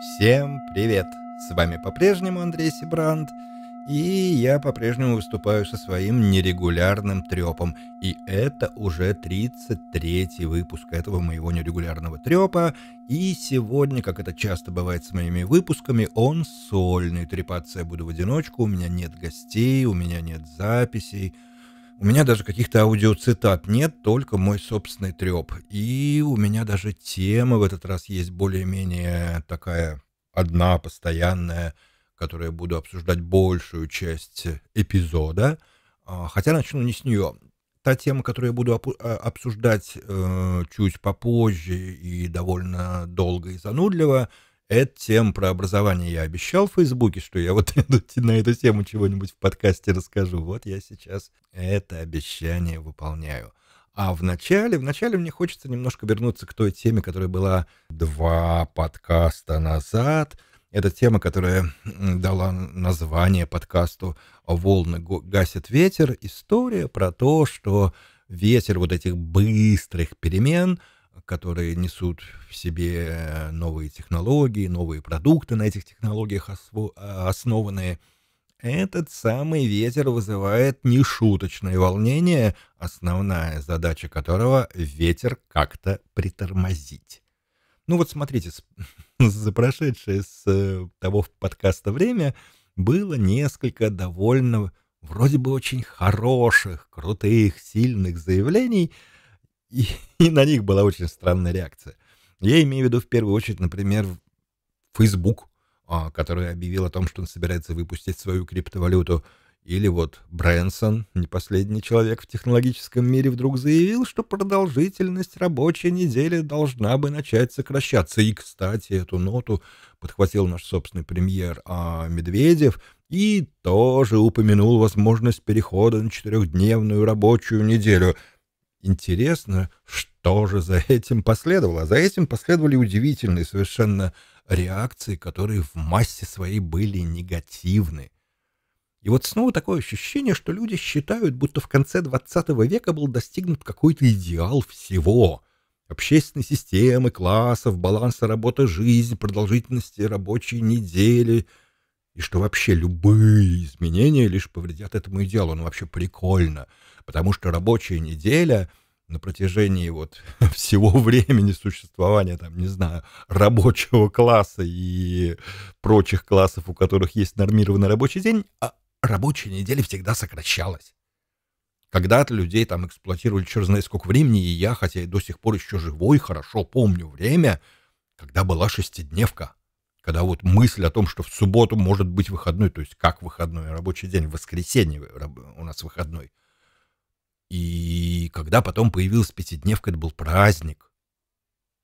Всем привет! С вами по-прежнему Андрей Сибранд, и я по-прежнему выступаю со своим нерегулярным трепом. И это уже 33-й выпуск этого моего нерегулярного трепа. И сегодня, как это часто бывает с моими выпусками, он сольный. Трепаться я буду в одиночку, у меня нет гостей, у меня нет записей, у меня даже каких-то аудиоцитат нет, только мой собственный треп. И у меня даже тема в этот раз есть более-менее такая одна, постоянная, которую я буду обсуждать большую часть эпизода. А, хотя начну не с нее. Та тема, которую я буду а, обсуждать э, чуть попозже и довольно долго и занудливо – это тем про образование я обещал в Фейсбуке, что я вот на эту тему чего-нибудь в подкасте расскажу. Вот я сейчас это обещание выполняю. А вначале, вначале мне хочется немножко вернуться к той теме, которая была два подкаста назад. Это тема, которая дала название подкасту «Волны гасят ветер». История про то, что ветер вот этих быстрых перемен – которые несут в себе э, новые технологии, новые продукты на этих технологиях э, основанные, этот самый ветер вызывает нешуточное волнение, основная задача которого — ветер как-то притормозить. Ну вот смотрите, за прошедшее с э, того подкаста время было несколько довольно вроде бы очень хороших, крутых, сильных заявлений — и, и на них была очень странная реакция. Я имею в виду в первую очередь, например, Facebook, а, который объявил о том, что он собирается выпустить свою криптовалюту. Или вот Брэнсон, не последний человек в технологическом мире, вдруг заявил, что продолжительность рабочей недели должна бы начать сокращаться. И, кстати, эту ноту подхватил наш собственный премьер а, Медведев и тоже упомянул возможность перехода на четырехдневную рабочую неделю — Интересно, что же за этим последовало? За этим последовали удивительные совершенно реакции, которые в массе своей были негативны. И вот снова такое ощущение, что люди считают, будто в конце 20 века был достигнут какой-то идеал всего — общественной системы, классов, баланса работы жизни, продолжительности рабочей недели, и что вообще любые изменения лишь повредят этому идеалу. Ну, вообще прикольно, потому что рабочая неделя на протяжении вот всего времени существования, там, не знаю, рабочего класса и прочих классов, у которых есть нормированный рабочий день, а рабочая неделя всегда сокращалась. Когда-то людей там эксплуатировали черт знает сколько времени, и я, хотя и до сих пор еще живой, хорошо помню время, когда была шестидневка, когда вот мысль о том, что в субботу может быть выходной, то есть как выходной, рабочий день, в воскресенье у нас выходной – и когда потом появилась пятидневка, это был праздник.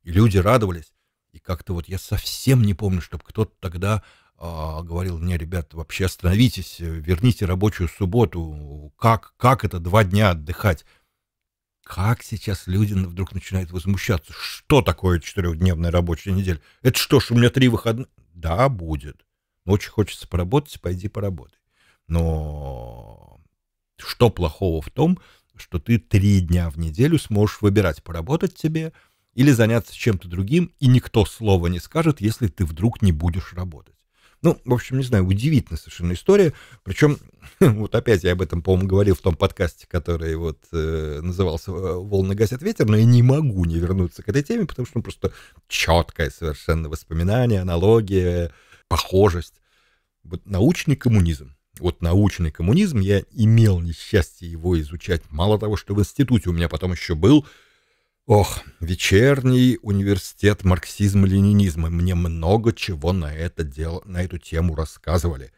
И люди радовались. И как-то вот я совсем не помню, чтобы кто-то тогда а, говорил "Не, ребят, вообще остановитесь, верните рабочую субботу. Как, как это два дня отдыхать? Как сейчас люди вдруг начинают возмущаться? Что такое четырехдневная рабочая неделя? Это что ж, у меня три выходных? Да, будет. Очень хочется поработать, пойди поработай. Но что плохого в том, что ты три дня в неделю сможешь выбирать, поработать тебе или заняться чем-то другим, и никто слова не скажет, если ты вдруг не будешь работать. Ну, в общем, не знаю, удивительная совершенно история. Причем, вот опять я об этом, по-моему, говорил в том подкасте, который вот э, назывался э, «Волны гасят ветер», но я не могу не вернуться к этой теме, потому что ну, просто четкое совершенно воспоминание, аналогия, похожесть. Вот научный коммунизм. Вот научный коммунизм, я имел несчастье его изучать. Мало того, что в институте у меня потом еще был, ох, вечерний университет марксизма-ленинизма. Мне много чего на, это дело, на эту тему рассказывали.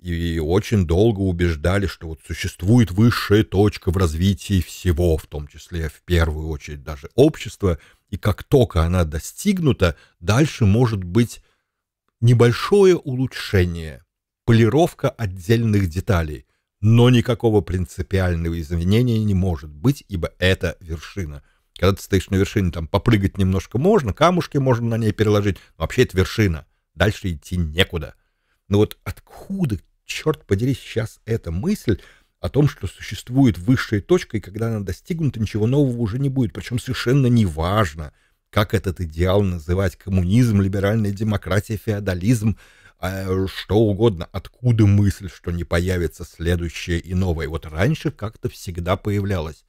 И очень долго убеждали, что вот существует высшая точка в развитии всего, в том числе в первую очередь даже общества, и как только она достигнута, дальше может быть небольшое улучшение – полировка отдельных деталей, но никакого принципиального изменения не может быть, ибо это вершина. Когда ты стоишь на вершине, там попрыгать немножко можно, камушки можно на ней переложить, но вообще это вершина, дальше идти некуда. Но ну вот откуда, черт подери, сейчас эта мысль о том, что существует высшая точка, и когда она достигнута, ничего нового уже не будет, причем совершенно неважно, как этот идеал называть, коммунизм, либеральная демократия, феодализм, э, что угодно, откуда мысль, что не появится следующее и новое. Вот раньше как-то всегда появлялось.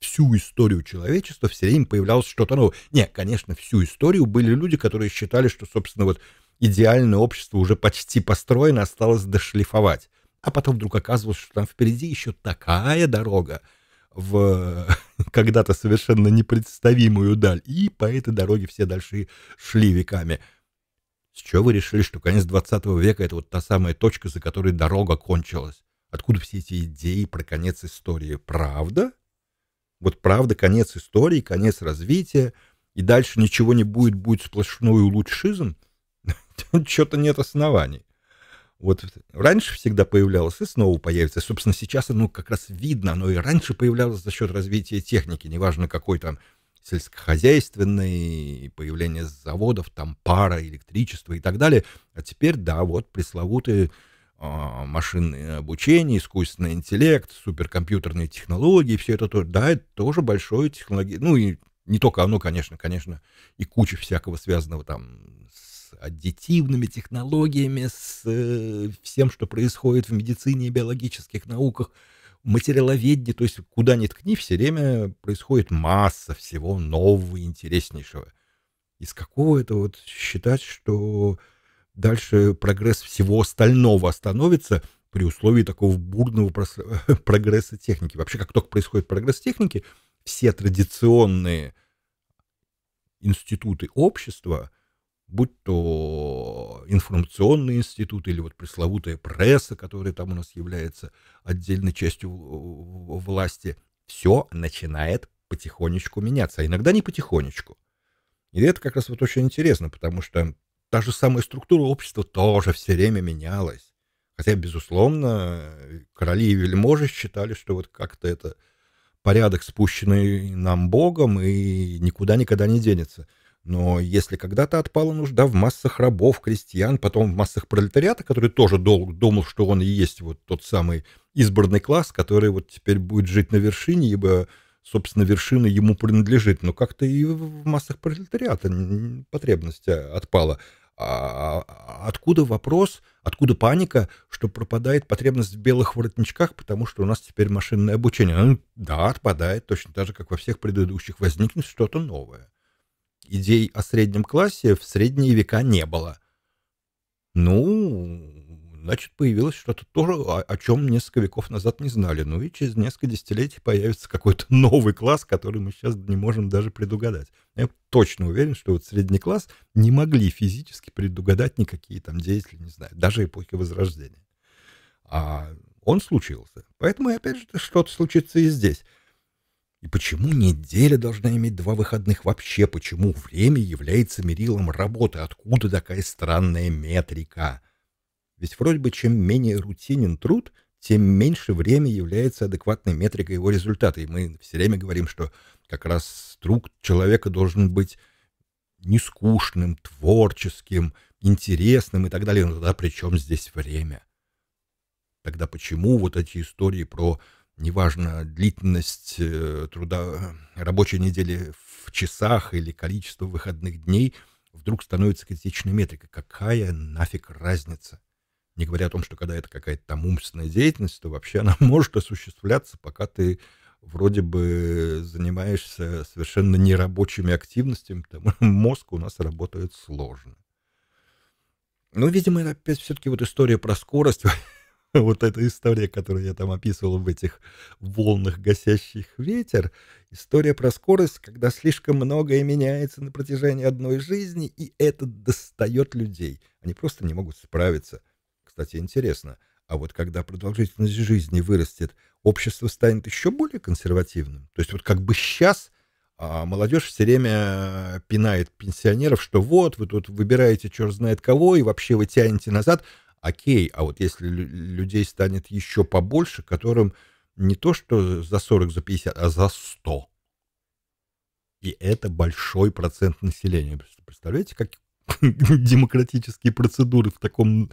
Всю историю человечества все время появлялось что-то новое. Не, конечно, всю историю были люди, которые считали, что, собственно, вот идеальное общество уже почти построено, осталось дошлифовать. А потом вдруг оказывалось, что там впереди еще такая дорога в когда-то совершенно непредставимую даль. И по этой дороге все дальше шли веками. С чего вы решили, что конец 20 века — это вот та самая точка, за которой дорога кончилась? Откуда все эти идеи про конец истории? Правда? Вот правда конец истории, конец развития, и дальше ничего не будет, будет сплошной улучшизм? чего то нет оснований. Вот раньше всегда появлялось и снова появится. Собственно, сейчас оно как раз видно, оно и раньше появлялось за счет развития техники, неважно какой там, сельскохозяйственные появление заводов, там пара, электричество и так далее. А теперь, да, вот пресловутые э, а, машинное обучение, искусственный интеллект, суперкомпьютерные технологии, все это тоже, да, это тоже большое технологии, ну и не только оно, конечно, конечно, и куча всякого связанного там с аддитивными технологиями, с э, всем, что происходит в медицине и биологических науках, материаловедение, то есть куда ни ткни, все время происходит масса всего нового и интереснейшего. Из какого это вот считать, что дальше прогресс всего остального остановится при условии такого бурного прогресса техники? Вообще, как только происходит прогресс техники, все традиционные институты общества — будь то информационный институт или вот пресловутая пресса, которая там у нас является отдельной частью власти, все начинает потихонечку меняться, а иногда не потихонечку. И это как раз вот очень интересно, потому что та же самая структура общества тоже все время менялась. Хотя, безусловно, короли и вельможи считали, что вот как-то это порядок, спущенный нам Богом, и никуда никогда не денется. Но если когда-то отпала нужда в массах рабов, крестьян, потом в массах пролетариата, который тоже долго думал, что он и есть вот тот самый избранный класс, который вот теперь будет жить на вершине, ибо, собственно, вершина ему принадлежит, но как-то и в массах пролетариата потребность э, отпала. А, а, а откуда вопрос, откуда паника, что пропадает потребность в белых воротничках, потому что у нас теперь машинное обучение? Ну, да, отпадает, точно так же, как во всех предыдущих. Возникнет что-то новое. Идей о среднем классе в средние века не было. Ну, значит, появилось что-то тоже, о, о чем несколько веков назад не знали. Ну и через несколько десятилетий появится какой-то новый класс, который мы сейчас не можем даже предугадать. Я точно уверен, что вот средний класс не могли физически предугадать никакие там деятели, не знаю, даже эпохи Возрождения. А он случился. Поэтому, опять же, что-то случится и здесь. И почему неделя должна иметь два выходных вообще? Почему время является мерилом работы? Откуда такая странная метрика? Ведь вроде бы чем менее рутинен труд, тем меньше время является адекватной метрикой его результата. И мы все время говорим, что как раз труд человека должен быть нескучным, творческим, интересным и так далее. Но ну тогда при чем здесь время? Тогда почему вот эти истории про неважно длительность э, труда рабочей недели в часах или количество выходных дней, вдруг становится критичной метрикой. Какая нафиг разница? Не говоря о том, что когда это какая-то там умственная деятельность, то вообще она может осуществляться, пока ты вроде бы занимаешься совершенно нерабочими активностями, потому мозг у нас работает сложно. Ну, видимо, это опять все-таки вот история про скорость вот эта история, которую я там описывал в этих волнах, гасящих ветер, история про скорость, когда слишком многое меняется на протяжении одной жизни, и это достает людей. Они просто не могут справиться. Кстати, интересно, а вот когда продолжительность жизни вырастет, общество станет еще более консервативным. То есть вот как бы сейчас а молодежь все время пинает пенсионеров, что вот, вы тут выбираете черт знает кого, и вообще вы тянете назад, окей, а вот если людей станет еще побольше, которым не то что за 40, за 50, а за 100. И это большой процент населения. Представляете, как демократические процедуры в таком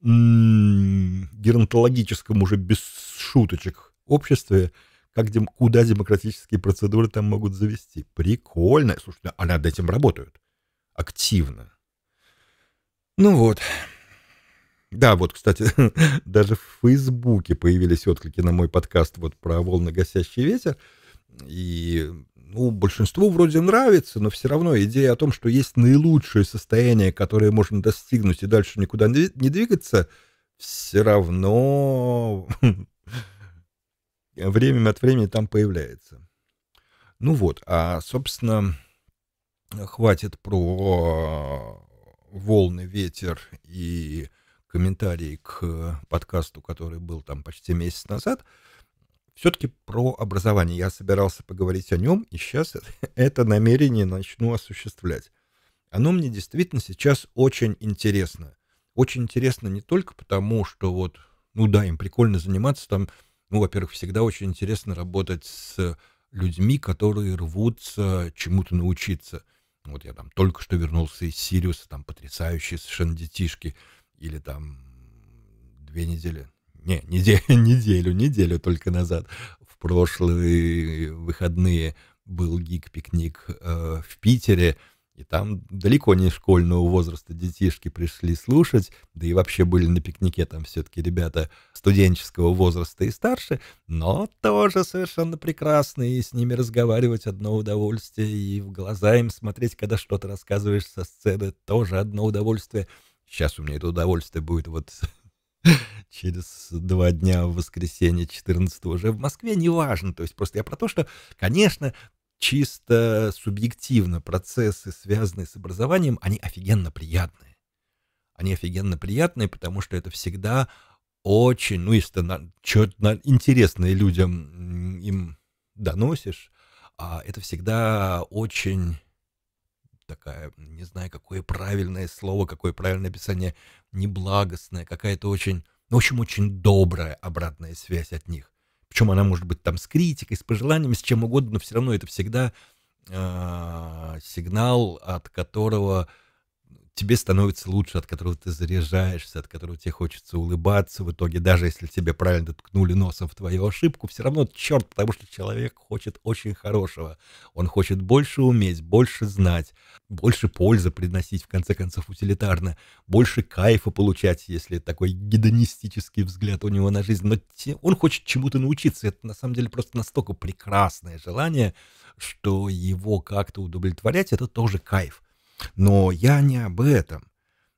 геронтологическом уже без шуточек обществе, как дем, куда демократические процедуры там могут завести. Прикольно. Слушайте, а над этим работают. Активно. Ну вот. Да, вот, кстати, даже в Фейсбуке появились отклики на мой подкаст вот про волны гасящий ветер. И ну, большинству вроде нравится, но все равно идея о том, что есть наилучшее состояние, которое можно достигнуть и дальше никуда не двигаться, все равно время от времени там появляется. Ну вот, а, собственно, хватит про волны, ветер и комментарий к э, подкасту, который был там почти месяц назад, все-таки про образование. Я собирался поговорить о нем, и сейчас это намерение начну осуществлять. Оно мне действительно сейчас очень интересно. Очень интересно не только потому, что вот, ну да, им прикольно заниматься, там, ну, во-первых, всегда очень интересно работать с людьми, которые рвутся чему-то научиться. Вот я там только что вернулся из Сириуса, там потрясающие совершенно детишки – или там две недели, не, неделю, неделю, неделю только назад, в прошлые выходные был гик-пикник э, в Питере, и там далеко не школьного возраста детишки пришли слушать, да и вообще были на пикнике там все-таки ребята студенческого возраста и старше, но тоже совершенно прекрасно и с ними разговаривать одно удовольствие, и в глаза им смотреть, когда что-то рассказываешь со сцены, тоже одно удовольствие — Сейчас у меня это удовольствие будет вот через два дня в воскресенье 14 уже в Москве, неважно. То есть просто я про то, что, конечно, чисто субъективно процессы, связанные с образованием, они офигенно приятные. Они офигенно приятные, потому что это всегда очень, ну, если ты на, на, интересные людям им доносишь, а, это всегда очень такая, не знаю, какое правильное слово, какое правильное описание, неблагостная, какая-то очень, в общем, очень добрая обратная связь от них. Причем она может быть там с критикой, с пожеланиями, с чем угодно, но все равно это всегда э, сигнал, от которого тебе становится лучше, от которого ты заряжаешься, от которого тебе хочется улыбаться. В итоге, даже если тебе правильно ткнули носом в твою ошибку, все равно черт, потому что человек хочет очень хорошего. Он хочет больше уметь, больше знать, больше пользы приносить, в конце концов, утилитарно, больше кайфа получать, если такой гедонистический взгляд у него на жизнь. Но те, он хочет чему-то научиться. Это, на самом деле, просто настолько прекрасное желание, что его как-то удовлетворять, это тоже кайф. Но я не об этом.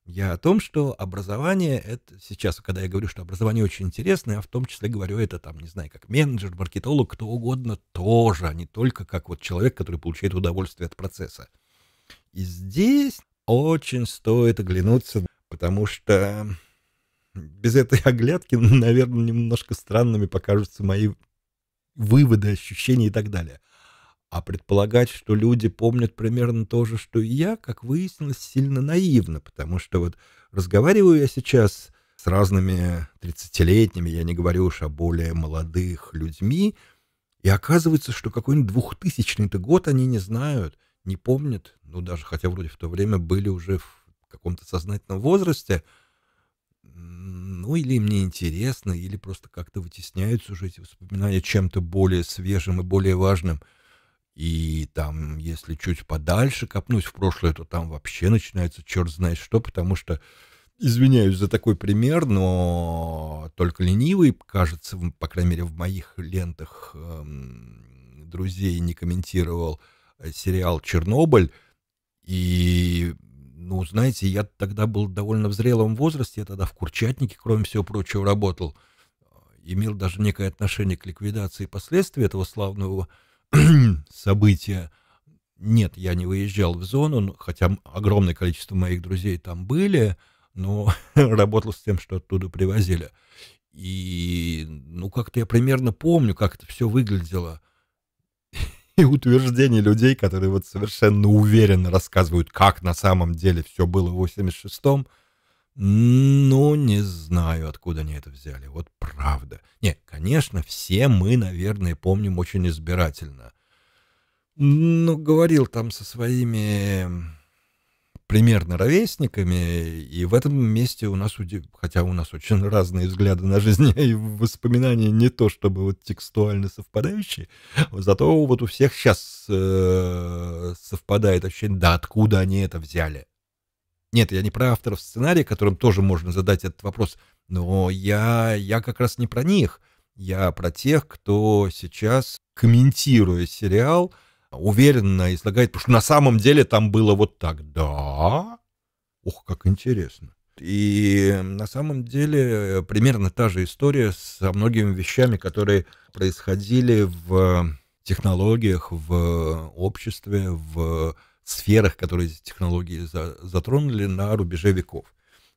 Я о том, что образование это сейчас, когда я говорю, что образование очень интересное, а в том числе говорю это там, не знаю, как менеджер, маркетолог, кто угодно тоже, а не только как вот человек, который получает удовольствие от процесса. И здесь очень стоит оглянуться, потому что без этой оглядки, наверное, немножко странными покажутся мои выводы, ощущения и так далее. А предполагать, что люди помнят примерно то же, что и я, как выяснилось, сильно наивно, потому что вот разговариваю я сейчас с разными 30-летними, я не говорю уж о более молодых людьми, и оказывается, что какой-нибудь двухтысячный-то год они не знают, не помнят, ну даже хотя вроде в то время были уже в каком-то сознательном возрасте, ну или мне интересно, или просто как-то вытесняются уже эти воспоминания чем-то более свежим и более важным — и там, если чуть подальше копнуть в прошлое, то там вообще начинается черт знает что, потому что, извиняюсь за такой пример, но только ленивый, кажется, по крайней мере, в моих лентах эм, друзей не комментировал э, сериал «Чернобыль». И, ну, знаете, я тогда был довольно в зрелом возрасте, я тогда в Курчатнике, кроме всего прочего, работал, э, имел даже некое отношение к ликвидации последствий этого славного события. Нет, я не выезжал в зону, хотя огромное количество моих друзей там были, но работал с тем, что оттуда привозили. И, ну, как-то я примерно помню, как это все выглядело. И утверждение людей, которые вот совершенно уверенно рассказывают, как на самом деле все было в 86-м, ну, не знаю, откуда они это взяли. Вот правда. Не, конечно, все мы, наверное, помним очень избирательно. Ну, говорил там со своими примерно ровесниками, и в этом месте у нас, удив... хотя у нас очень разные взгляды на жизнь и воспоминания не то чтобы вот текстуально совпадающие, зато вот у всех сейчас э, совпадает ощущение, да откуда они это взяли. Нет, я не про авторов сценария, которым тоже можно задать этот вопрос, но я, я как раз не про них. Я про тех, кто сейчас, комментируя сериал, уверенно излагает, потому что на самом деле там было вот так. Да? Ох, как интересно. И на самом деле э, примерно та же история со многими вещами, которые происходили в э, технологиях, в э, обществе, в сферах, которые эти технологии за, затронули на рубеже веков.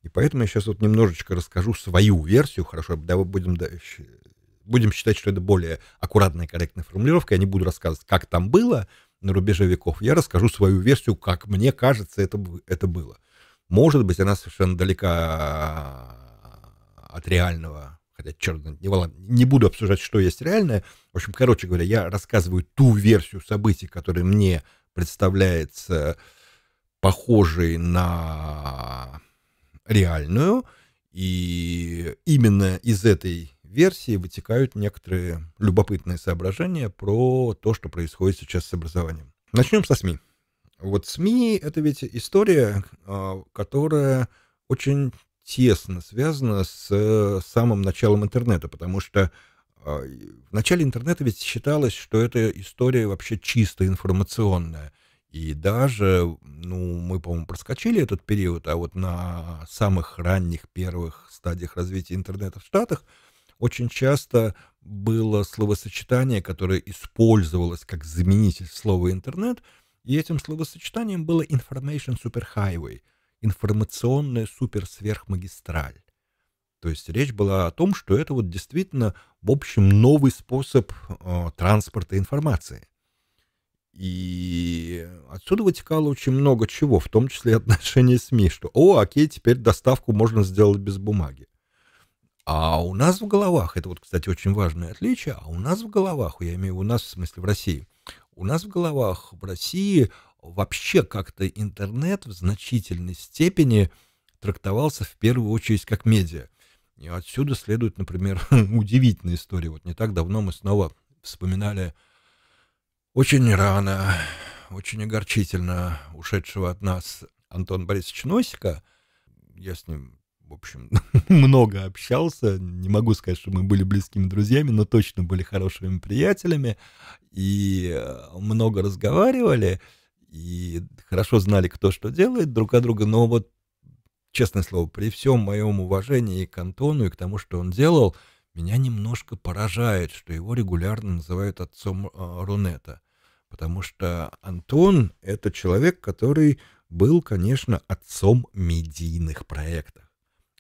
И поэтому я сейчас вот немножечко расскажу свою версию, хорошо, да, будем, да, будем считать, что это более аккуратная и корректная формулировка, я не буду рассказывать, как там было на рубеже веков, я расскажу свою версию, как мне кажется, это, это было. Может быть, она совершенно далека от реального, хотя, черт, не, не буду обсуждать, что есть реальное. В общем, короче говоря, я рассказываю ту версию событий, которые мне представляется похожей на реальную, и именно из этой версии вытекают некоторые любопытные соображения про то, что происходит сейчас с образованием. Начнем со СМИ. Вот СМИ — это ведь история, а, которая очень тесно связана с самым началом интернета, потому что а, в начале интернета ведь считалось, что эта история вообще чисто информационная. И даже, ну, мы, по-моему, проскочили этот период, а вот на самых ранних первых стадиях развития интернета в Штатах очень часто было словосочетание, которое использовалось как заменитель слова «интернет», и этим словосочетанием было «information superhighway», информационная суперсверхмагистраль. То есть речь была о том, что это вот действительно в общем, новый способ э, транспорта информации. И отсюда вытекало очень много чего, в том числе и отношения СМИ, что «О, окей, теперь доставку можно сделать без бумаги». А у нас в головах, это вот, кстати, очень важное отличие, а у нас в головах, я имею в виду у нас, в смысле в России, у нас в головах в России вообще как-то интернет в значительной степени трактовался в первую очередь как медиа. И отсюда следует, например, удивительная история. Вот не так давно мы снова вспоминали очень рано, очень огорчительно ушедшего от нас Антона Борисовича Носика. Я с ним, в общем, много общался. Не могу сказать, что мы были близкими друзьями, но точно были хорошими приятелями. И э, много разговаривали, и хорошо знали, кто что делает друг о друга. Но вот Честное слово, при всем моем уважении к Антону и к тому, что он делал, меня немножко поражает, что его регулярно называют отцом э, Рунета. Потому что Антон — это человек, который был, конечно, отцом медийных проектов,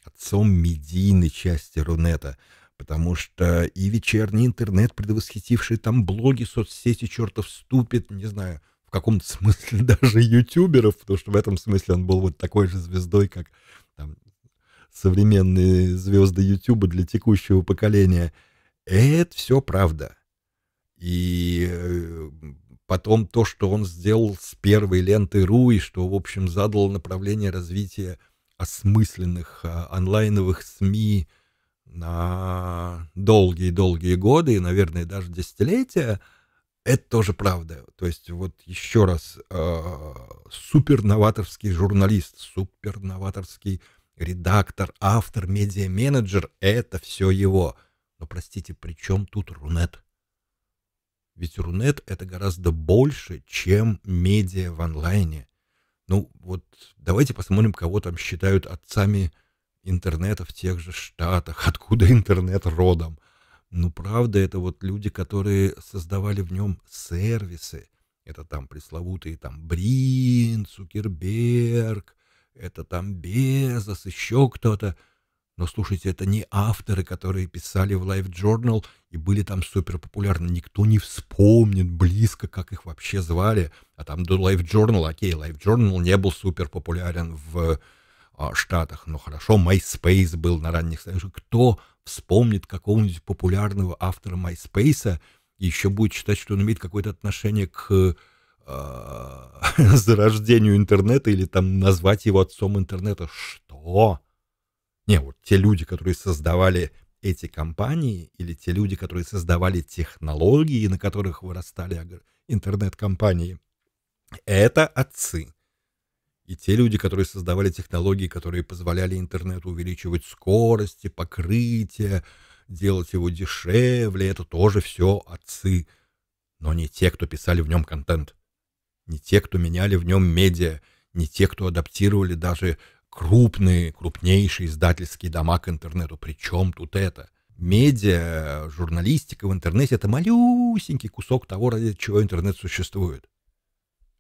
отцом медийной части Рунета, потому что и вечерний интернет, предвосхитивший там блоги, соцсети, чертов ступит, не знаю, каком-то смысле даже ютуберов, потому что в этом смысле он был вот такой же звездой, как там, современные звезды Ютуба для текущего поколения. Это все правда. И э, потом то, что он сделал с первой лентой РУ, и что, в общем, задал направление развития осмысленных а, онлайновых СМИ на долгие-долгие годы и, наверное, даже десятилетия – это тоже правда. То есть вот еще раз, э, а, супер журналист, суперноваторский редактор, автор, медиа-менеджер — это все его. Но простите, при чем тут Рунет? Ведь Рунет — это гораздо больше, чем медиа в онлайне. Ну вот давайте посмотрим, кого там считают отцами интернета в тех же Штатах, откуда интернет родом. Ну, правда, это вот люди, которые создавали в нем сервисы. Это там пресловутые там Брин, Цукерберг, это там Безос, еще кто-то. Но слушайте, это не авторы, которые писали в Life Journal и были там супер популярны. Никто не вспомнит близко, как их вообще звали. А там до Life Journal, окей, Life Journal не был супер популярен в а, Штатах. но хорошо, MySpace был на ранних стадиях. Кто вспомнит какого-нибудь популярного автора MySpace, еще будет считать, что он имеет какое-то отношение к э, зарождению интернета или там назвать его отцом интернета. Что? Не, вот те люди, которые создавали эти компании или те люди, которые создавали технологии, на которых вырастали интернет-компании, это отцы. И те люди, которые создавали технологии, которые позволяли интернету увеличивать скорости, покрытие, делать его дешевле, это тоже все отцы. Но не те, кто писали в нем контент, не те, кто меняли в нем медиа, не те, кто адаптировали даже крупные, крупнейшие издательские дома к интернету. Причем тут это? Медиа, журналистика в интернете — это малюсенький кусок того, ради чего интернет существует.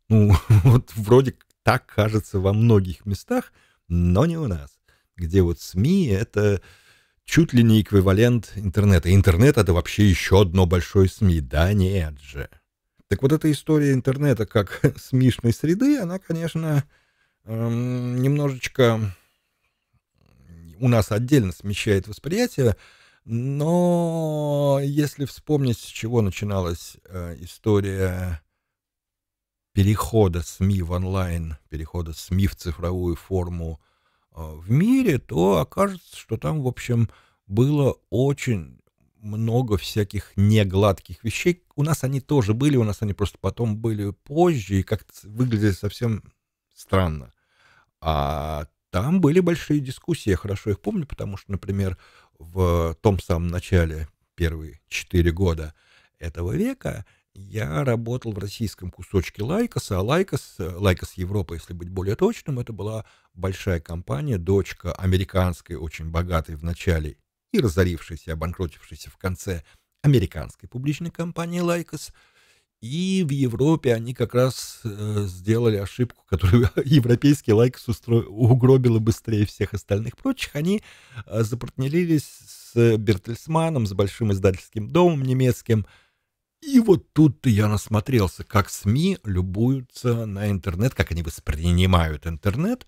Ну, вот вроде так кажется во многих местах, но не у нас, где вот СМИ — это чуть ли не эквивалент интернета. Интернет — это вообще еще одно большое СМИ. Да нет же. Так вот эта история интернета как смешной среды, она, конечно, эм, немножечко у нас отдельно смещает восприятие, но если вспомнить, с чего начиналась э, история перехода СМИ в онлайн, перехода СМИ в цифровую форму э, в мире, то окажется, что там, в общем, было очень много всяких негладких вещей. У нас они тоже были, у нас они просто потом были позже и как-то выглядели совсем странно. А там были большие дискуссии, я хорошо их помню, потому что, например, в том самом начале, первые четыре года этого века, я работал в российском кусочке Лайкоса, а Лайкос, э, Лайкос Европа, если быть более точным, это была большая компания, дочка американской, очень богатой в начале и разорившейся, обанкротившейся в конце американской публичной компании Лайкос. И в Европе они как раз э, сделали ошибку, которую европейский Лайкос угробил угробила быстрее всех остальных прочих. Они э, запартнерились с Бертельсманом, с большим издательским домом немецким – и вот тут-то я насмотрелся, как СМИ любуются на интернет, как они воспринимают интернет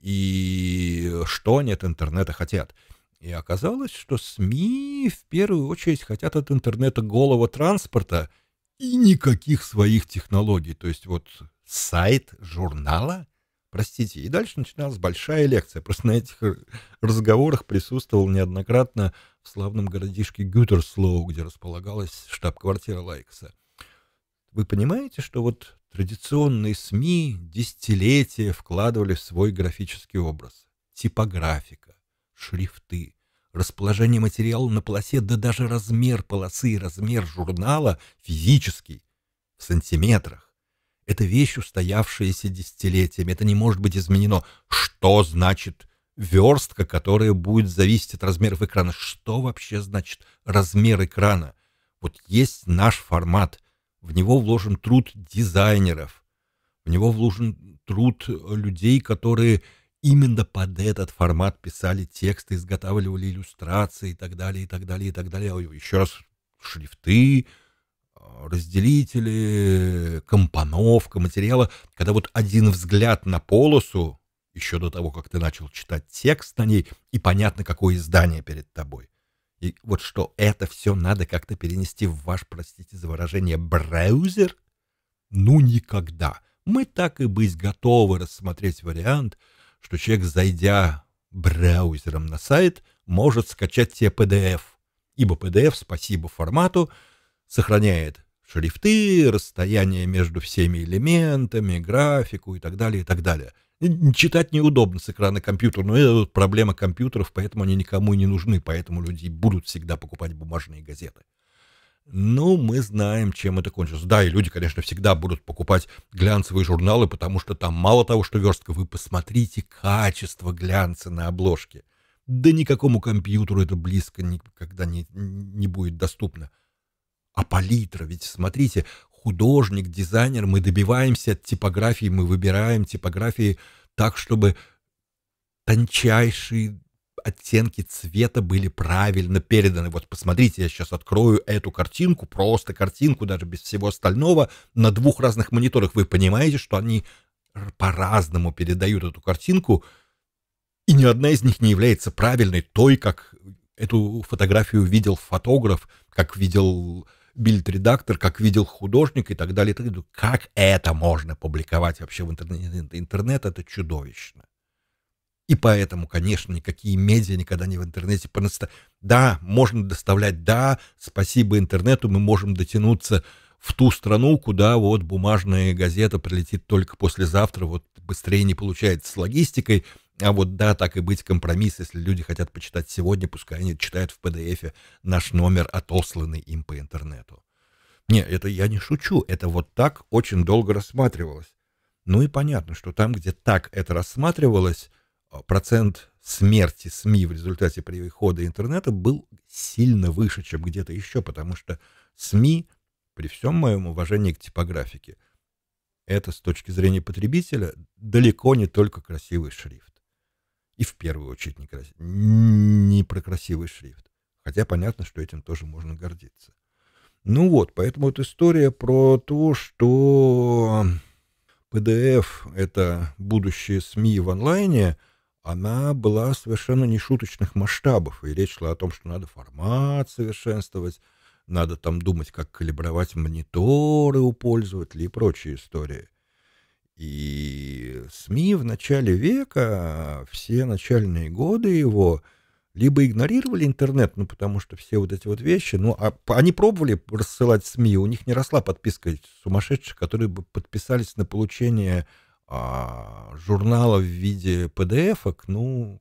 и что они от интернета хотят. И оказалось, что СМИ в первую очередь хотят от интернета голого транспорта и никаких своих технологий. То есть вот сайт журнала, простите. И дальше начиналась большая лекция. Просто на этих разговорах присутствовал неоднократно в славном городишке Гютерслоу, где располагалась штаб-квартира Лайкса. Вы понимаете, что вот традиционные СМИ десятилетия вкладывали в свой графический образ? Типографика, шрифты, расположение материала на полосе, да даже размер полосы и размер журнала физический, в сантиметрах. Это вещь, устоявшаяся десятилетиями, это не может быть изменено. Что значит верстка, которая будет зависеть от размеров экрана. Что вообще значит размер экрана? Вот есть наш формат, в него вложен труд дизайнеров, в него вложен труд людей, которые именно под этот формат писали тексты, изготавливали иллюстрации и так далее, и так далее, и так далее. Еще раз, шрифты, а, разделители, компоновка материала. Когда вот один взгляд на полосу еще до того, как ты начал читать текст на ней, и понятно, какое издание перед тобой. И вот что это все надо как-то перенести в ваш, простите за выражение, браузер? Ну, никогда. Мы так и быть готовы рассмотреть вариант, что человек, зайдя браузером на сайт, может скачать тебе PDF, ибо PDF, спасибо формату, сохраняет шрифты, расстояние между всеми элементами, графику и так далее, и так далее. Читать неудобно с экрана компьютера, но это проблема компьютеров, поэтому они никому и не нужны, поэтому люди будут всегда покупать бумажные газеты. Ну, мы знаем, чем это кончилось. Да, и люди, конечно, всегда будут покупать глянцевые журналы, потому что там мало того, что верстка, вы посмотрите качество глянца на обложке. Да никакому компьютеру это близко никогда не, не будет доступно. А палитра, ведь смотрите, художник, дизайнер, мы добиваемся от типографии, мы выбираем типографии так, чтобы тончайшие оттенки цвета были правильно переданы. Вот посмотрите, я сейчас открою эту картинку, просто картинку, даже без всего остального, на двух разных мониторах. Вы понимаете, что они по-разному передают эту картинку, и ни одна из них не является правильной той, как эту фотографию видел фотограф, как видел бильд-редактор, как видел художник и так далее. И так далее. Как это можно публиковать вообще в интернете? Интернет — это чудовищно. И поэтому, конечно, никакие медиа никогда не в интернете. да, можно доставлять, да, спасибо интернету, мы можем дотянуться в ту страну, куда вот бумажная газета прилетит только послезавтра, вот быстрее не получается с логистикой — а вот да, так и быть, компромисс, если люди хотят почитать сегодня, пускай они читают в PDF наш номер, отосланный им по интернету. Не, это я не шучу, это вот так очень долго рассматривалось. Ну и понятно, что там, где так это рассматривалось, а, процент смерти СМИ в результате перехода интернета был сильно выше, чем где-то еще, потому что СМИ, при всем моем уважении к типографике, это с точки зрения потребителя далеко не только красивый шрифт. И в первую очередь не, крас... не про красивый шрифт. Хотя понятно, что этим тоже можно гордиться. Ну вот, поэтому вот история про то, что PDF — это будущее СМИ в онлайне, она была совершенно нешуточных масштабов. И речь шла о том, что надо формат совершенствовать, надо там думать, как калибровать мониторы у пользователей и прочие истории. И СМИ в начале века, а все начальные годы его, либо игнорировали интернет, ну, потому что все вот эти вот вещи, ну, а, они пробовали рассылать СМИ, у них не росла подписка сумасшедших, которые бы подписались на получение а, журнала в виде PDF-ок, ну,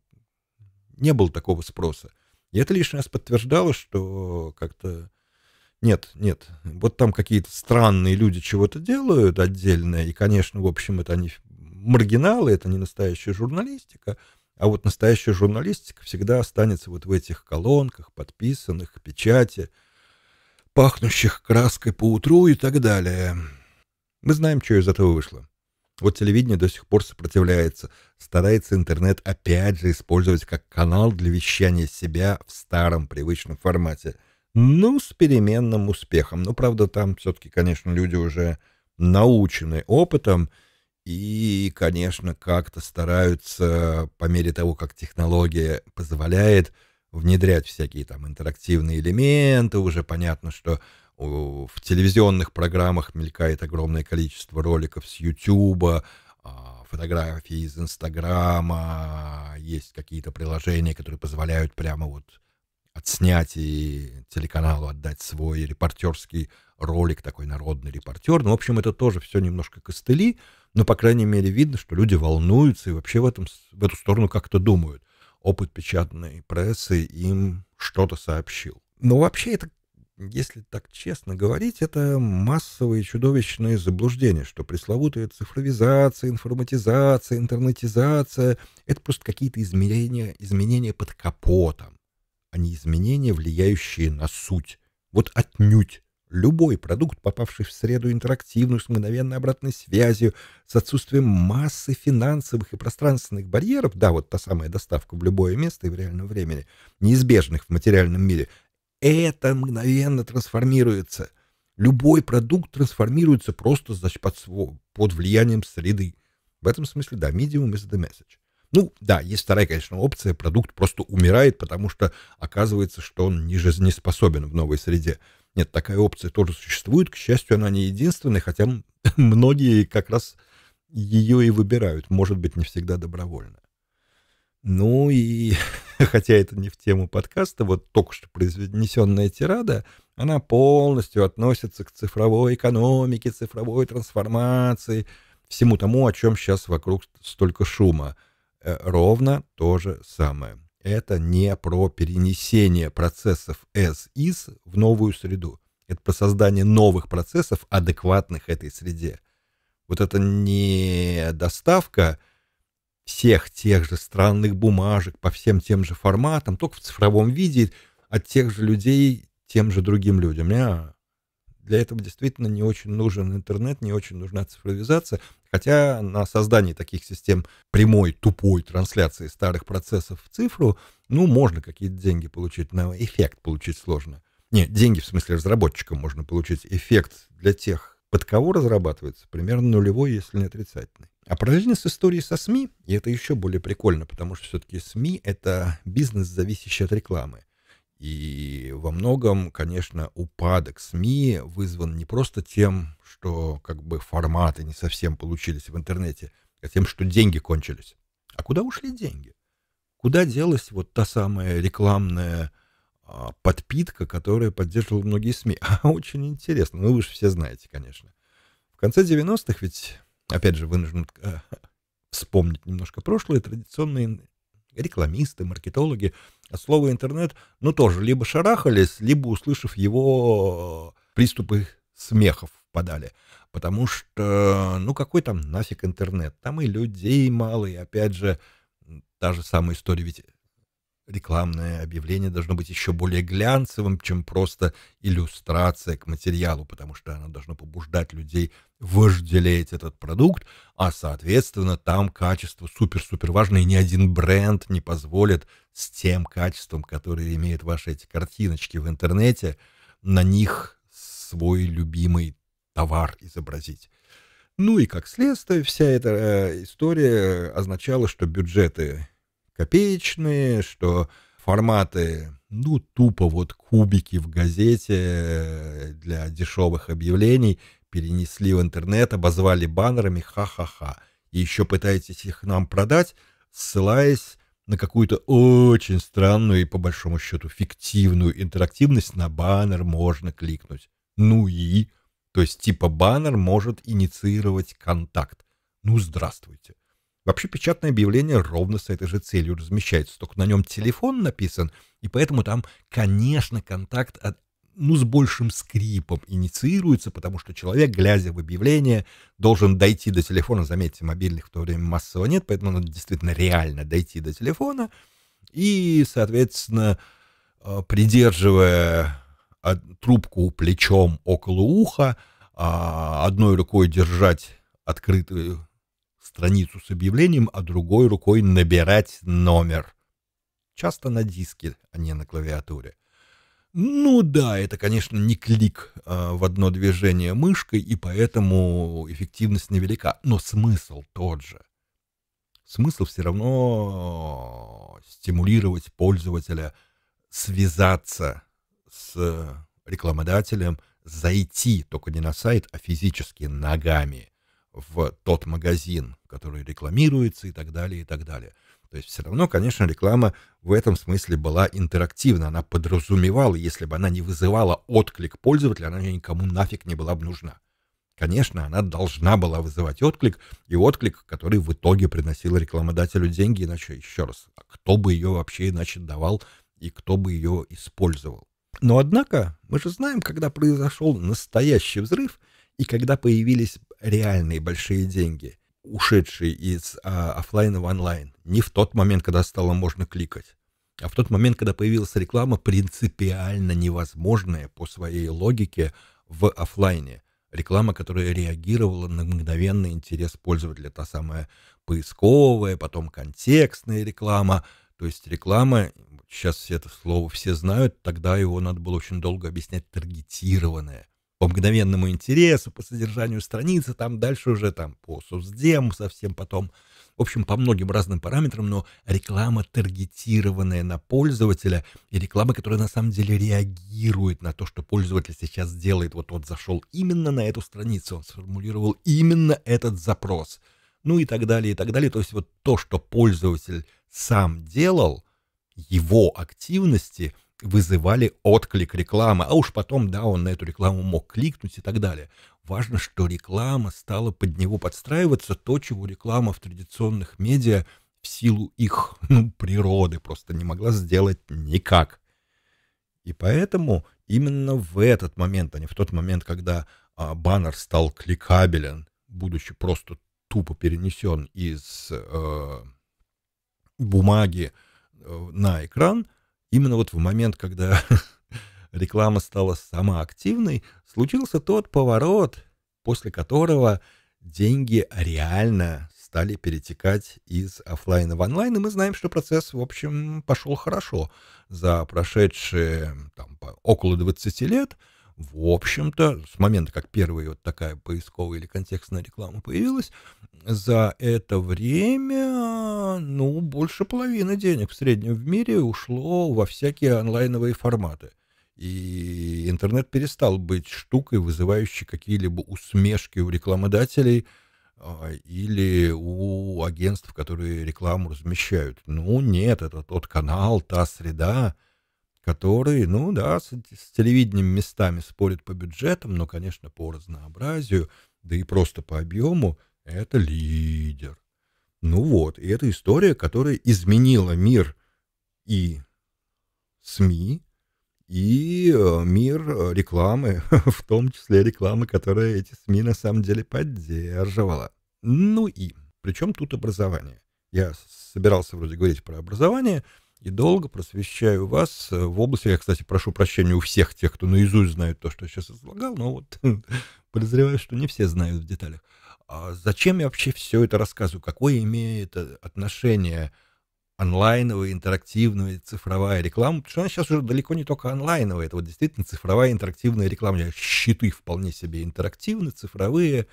не было такого спроса. И это лишний раз подтверждало, что как-то нет, нет. Вот там какие-то странные люди чего-то делают отдельно, и, конечно, в общем, это они маргиналы, это не настоящая журналистика, а вот настоящая журналистика всегда останется вот в этих колонках, подписанных, печати, пахнущих краской по утру и так далее. Мы знаем, что из этого вышло. Вот телевидение до сих пор сопротивляется, старается интернет опять же использовать как канал для вещания себя в старом привычном формате. Ну, с переменным успехом. Ну, правда, там все-таки, конечно, люди уже научены опытом и, конечно, как-то стараются, по мере того, как технология позволяет, внедрять всякие там интерактивные элементы. Уже понятно, что в телевизионных программах мелькает огромное количество роликов с Ютуба, а, фотографии из Инстаграма, а, есть какие-то приложения, которые позволяют прямо вот отснять и телеканалу отдать свой репортерский ролик, такой народный репортер. Ну, в общем, это тоже все немножко костыли, но, по крайней мере, видно, что люди волнуются и вообще в, этом, в эту сторону как-то думают. Опыт печатной прессы им что-то сообщил. Но вообще это, если так честно говорить, это массовые чудовищные заблуждения, что пресловутая цифровизация, информатизация, интернетизация — это просто какие-то измерения, изменения под капотом а не изменения, влияющие на суть. Вот отнюдь любой продукт, попавший в среду интерактивную с мгновенной обратной связью, с отсутствием массы финансовых и пространственных барьеров, да, вот та самая доставка в любое место и в реальном времени, неизбежных в материальном мире, это мгновенно трансформируется. Любой продукт трансформируется просто под, под влиянием среды. В этом смысле, да, medium is the message. Ну да, есть вторая, конечно, опция, продукт просто умирает, потому что оказывается, что он не жизнеспособен в новой среде. Нет, такая опция тоже существует, к счастью, она не единственная, хотя многие как раз ее и выбирают, может быть, не всегда добровольно. Ну и, хотя это не в тему подкаста, вот только что произнесенная тирада, она полностью относится к цифровой экономике, цифровой трансформации, всему тому, о чем сейчас вокруг столько шума – ровно то же самое. Это не про перенесение процессов as-is в новую среду. Это про создание новых процессов, адекватных этой среде. Вот это не доставка всех тех же странных бумажек по всем тем же форматам, только в цифровом виде, от тех же людей тем же другим людям. Не, а, для этого действительно не очень нужен интернет, не очень нужна цифровизация. Хотя на создании таких систем прямой, тупой трансляции старых процессов в цифру, ну, можно какие-то деньги получить, но эффект получить сложно. Нет, деньги в смысле разработчикам можно получить. Эффект для тех, под кого разрабатывается, примерно нулевой, если не отрицательный. А параллельно с историей со СМИ, и это еще более прикольно, потому что все-таки СМИ — это бизнес, зависящий от рекламы. И во многом, конечно, упадок СМИ вызван не просто тем, что как бы форматы не совсем получились в интернете, а тем, что деньги кончились. А куда ушли деньги? Куда делась вот та самая рекламная а, подпитка, которая поддерживала многие СМИ? А очень интересно. Ну, вы же все знаете, конечно. В конце 90-х ведь, опять же, вынужден а, вспомнить немножко прошлое, традиционные рекламисты, маркетологи – от а слова интернет, ну тоже, либо шарахались, либо, услышав его, приступы смехов впадали. Потому что, ну какой там нафиг интернет? Там и людей мало, и опять же, та же самая история. Ведь Рекламное объявление должно быть еще более глянцевым, чем просто иллюстрация к материалу, потому что оно должно побуждать людей вожделеть этот продукт, а, соответственно, там качество супер-супер важно, и ни один бренд не позволит с тем качеством, которое имеют ваши эти картиночки в интернете, на них свой любимый товар изобразить. Ну и как следствие вся эта э, история означала, что бюджеты копеечные, что форматы, ну, тупо вот кубики в газете э, для дешевых объявлений перенесли в интернет, обозвали баннерами «ха-ха-ха». И еще пытаетесь их нам продать, ссылаясь на какую-то очень странную и, по большому счету, фиктивную интерактивность на баннер можно кликнуть. Ну и... То есть типа баннер может инициировать контакт. Ну, здравствуйте. Вообще печатное объявление ровно с этой же целью размещается, только на нем телефон написан, и поэтому там, конечно, контакт от, ну, с большим скрипом инициируется, потому что человек, глядя в объявление, должен дойти до телефона. Заметьте, мобильных в то время массово нет, поэтому надо действительно реально дойти до телефона. И, соответственно, э, придерживая а, трубку плечом около уха, а, одной рукой держать открытую страницу с объявлением, а другой рукой набирать номер. Часто на диске, а не на клавиатуре. Ну да, это, конечно, не клик а, в одно движение мышкой, и поэтому эффективность невелика, но смысл тот же. Смысл все равно стимулировать пользователя связаться с рекламодателем, зайти только не на сайт, а физически ногами в тот магазин, который рекламируется и так далее, и так далее. То есть все равно, конечно, реклама в этом смысле была интерактивна, она подразумевала, если бы она не вызывала отклик пользователя, она никому нафиг не была бы нужна. Конечно, она должна была вызывать отклик, и отклик, который в итоге приносил рекламодателю деньги, иначе, еще раз, а кто бы ее вообще иначе давал и кто бы ее использовал. Но однако, мы же знаем, когда произошел настоящий взрыв – и когда появились реальные большие деньги, ушедшие из а, офлайна в онлайн, не в тот момент, когда стало можно кликать, а в тот момент, когда появилась реклама, принципиально невозможная по своей логике в офлайне. Реклама, которая реагировала на мгновенный интерес пользователя. Та самая поисковая, потом контекстная реклама. То есть реклама, сейчас все это слово все знают, тогда его надо было очень долго объяснять, таргетированная по мгновенному интересу, по содержанию страницы, там дальше уже там по соцдем совсем потом. В общем, по многим разным параметрам, но реклама, таргетированная на пользователя, и реклама, которая на самом деле реагирует на то, что пользователь сейчас делает. Вот он зашел именно на эту страницу, он сформулировал именно этот запрос. Ну и так далее, и так далее. То есть вот то, что пользователь сам делал, его активности — вызывали отклик рекламы, а уж потом, да, он на эту рекламу мог кликнуть и так далее. Важно, что реклама стала под него подстраиваться, то, чего реклама в традиционных медиа в силу их ну, природы просто не могла сделать никак. И поэтому именно в этот момент, а не в тот момент, когда а, баннер стал кликабелен, будучи просто тупо перенесен из э, бумаги э, на экран, именно вот в момент, когда реклама стала сама активной, случился тот поворот, после которого деньги реально стали перетекать из офлайна в онлайн, и мы знаем, что процесс, в общем, пошел хорошо. За прошедшие там, около 20 лет – в общем-то, с момента, как первая вот такая поисковая или контекстная реклама появилась, за это время, ну, больше половины денег в среднем в мире ушло во всякие онлайновые форматы. И интернет перестал быть штукой, вызывающей какие-либо усмешки у рекламодателей, а, или у агентств, которые рекламу размещают. Ну, нет, это тот канал, та среда, которые, ну да, с, с телевидением местами спорят по бюджетам, но, конечно, по разнообразию, да и просто по объему, это лидер. Ну вот, и это история, которая изменила мир и СМИ, и э, мир э, рекламы, в том числе рекламы, которая эти СМИ на самом деле поддерживала. Ну и, причем тут образование. Я собирался вроде говорить про образование, и долго просвещаю вас э, в области, я, кстати, прошу прощения у всех тех, кто наизусть знает то, что я сейчас излагал, но вот подозреваю, что не все знают в деталях. А зачем я вообще все это рассказываю? Какое имеет э, отношение онлайновая, интерактивная, цифровая реклама? Потому что она сейчас уже далеко не только онлайновая, это вот действительно цифровая интерактивная реклама. Щиты вполне себе интерактивные, цифровые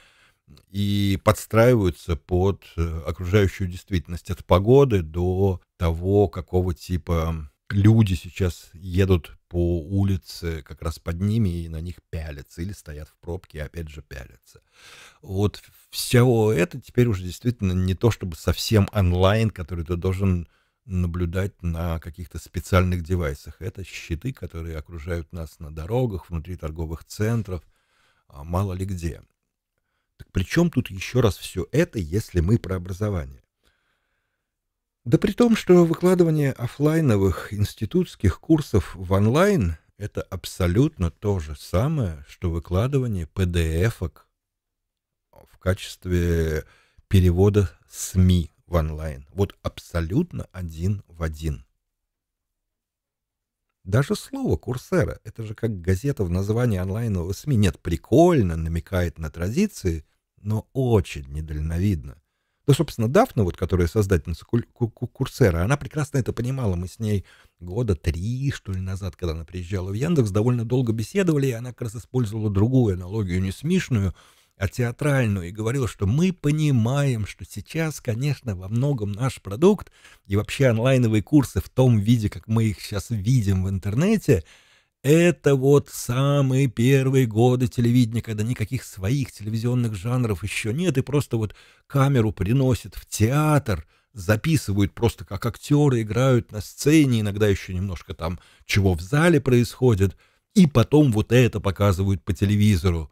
и подстраиваются под э, окружающую действительность от погоды до того, какого типа люди сейчас едут по улице как раз под ними и на них пялятся, или стоят в пробке и опять же пялятся. Вот все это теперь уже действительно не то чтобы совсем онлайн, который ты должен наблюдать на каких-то специальных девайсах. Это щиты, которые окружают нас на дорогах, внутри торговых центров, а мало ли где. Так при чем тут еще раз все это, если мы про образование? Да при том, что выкладывание офлайновых институтских курсов в онлайн — это абсолютно то же самое, что выкладывание PDF-ок в качестве перевода СМИ в онлайн. Вот абсолютно один в один — даже слово «курсера» — это же как газета в названии онлайнового СМИ. Нет, прикольно, намекает на традиции, но очень недальновидно. Да, собственно, Дафна, вот, которая создательница Курсера, она прекрасно это понимала. Мы с ней года три, что ли, назад, когда она приезжала в Яндекс, довольно долго беседовали, и она как раз использовала другую аналогию, не смешную — а театральную, и говорил, что мы понимаем, что сейчас, конечно, во многом наш продукт и вообще онлайновые курсы в том виде, как мы их сейчас видим в интернете, это вот самые первые годы телевидения, когда никаких своих телевизионных жанров еще нет, и просто вот камеру приносят в театр, записывают просто как актеры, играют на сцене, иногда еще немножко там чего в зале происходит, и потом вот это показывают по телевизору.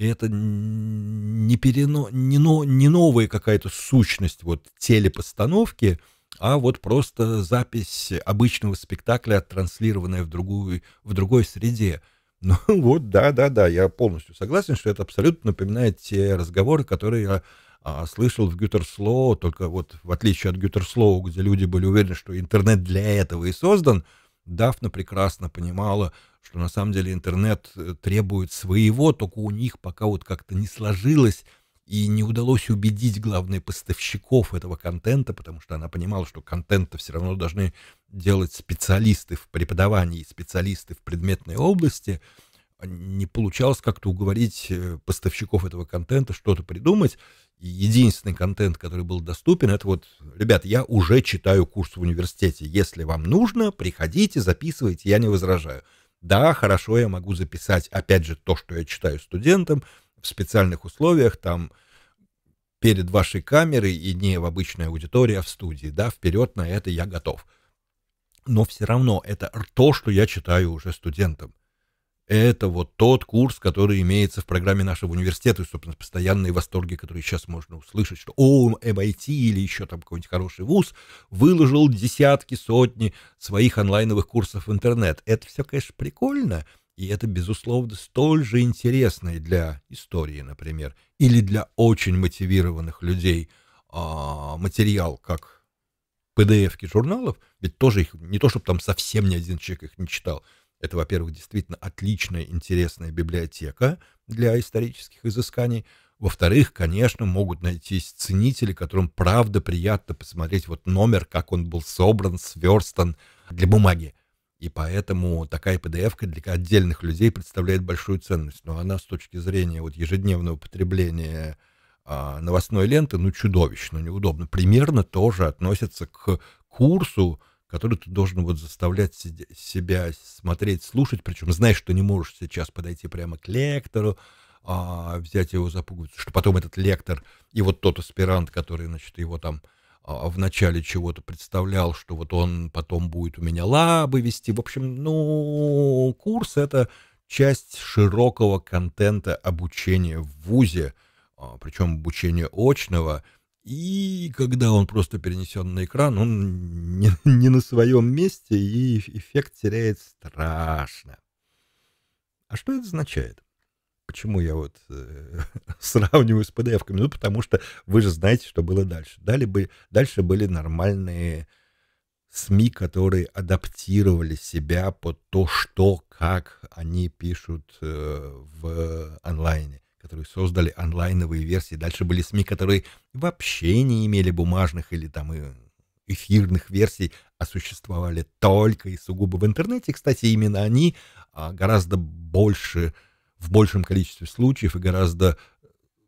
И это не, перено, не, но, не новая какая-то сущность вот телепостановки, а вот просто запись обычного спектакля, оттранслированная в, другую, в другой среде. Ну вот, да-да-да, я полностью согласен, что это абсолютно напоминает те разговоры, которые я а, слышал в Гютерслоу, только вот в отличие от Гютерслоу, где люди были уверены, что интернет для этого и создан, Дафна прекрасно понимала, что на самом деле интернет э, требует своего, только у них пока вот как-то не сложилось и не удалось убедить главных поставщиков этого контента, потому что она понимала, что контент все равно должны делать специалисты в преподавании, специалисты в предметной области. А не получалось как-то уговорить э, поставщиков этого контента что-то придумать. И единственный контент, который был доступен, это вот, ребят, я уже читаю курс в университете. Если вам нужно, приходите, записывайте, я не возражаю. Да, хорошо, я могу записать, опять же, то, что я читаю студентам в специальных условиях, там, перед вашей камерой и не в обычной аудитории, а в студии, да, вперед на это я готов. Но все равно это то, что я читаю уже студентам. Это вот тот курс, который имеется в программе нашего университета, и, собственно, постоянные восторги, которые сейчас можно услышать, что о, MIT эм или еще там какой-нибудь хороший вуз выложил десятки, сотни своих онлайновых курсов в интернет. Это все, конечно, прикольно, и это, безусловно, столь же интересно и для истории, например, или для очень мотивированных людей а, материал, как PDF-ки журналов, ведь тоже их, не то чтобы там совсем ни один человек их не читал, это, во-первых, действительно отличная, интересная библиотека для исторических изысканий. Во-вторых, конечно, могут найтись ценители, которым правда приятно посмотреть вот номер, как он был собран, сверстан для бумаги. И поэтому такая PDF-ка для отдельных людей представляет большую ценность. Но она с точки зрения вот ежедневного потребления а, новостной ленты, ну, чудовищно неудобно. Примерно тоже относится к курсу, который ты должен вот заставлять себя смотреть, слушать, причем знаешь, что не можешь сейчас подойти прямо к лектору, а, взять его за пуговицу, что потом этот лектор и вот тот аспирант, который, значит, его там а, в начале чего-то представлял, что вот он потом будет у меня лабы вести. В общем, ну, курс — это часть широкого контента обучения в ВУЗе, а, причем обучения очного — и когда он просто перенесен на экран, он не, не на своем месте, и эффект теряет страшно. А что это означает? Почему я вот э, сравниваю с PDF-ками? Ну, потому что вы же знаете, что было дальше. Дали бы, дальше были нормальные СМИ, которые адаптировали себя под то, что, как они пишут э, в онлайне которые создали онлайновые версии. Дальше были СМИ, которые вообще не имели бумажных или там э, эфирных версий, а существовали только и сугубо в интернете. Кстати, именно они а, гораздо больше, в большем количестве случаев и гораздо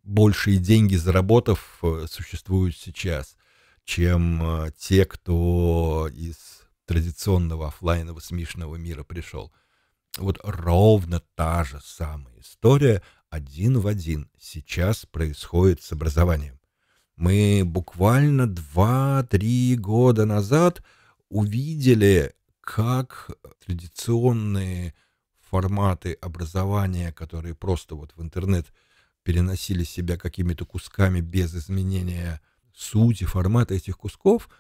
большие деньги заработав э, существуют сейчас, чем э, те, кто из традиционного офлайнового смешного мира пришел. Вот ровно та же самая история, один в один сейчас происходит с образованием. Мы буквально 2-3 года назад увидели, как традиционные форматы образования, которые просто вот в интернет переносили себя какими-то кусками без изменения сути, формата этих кусков,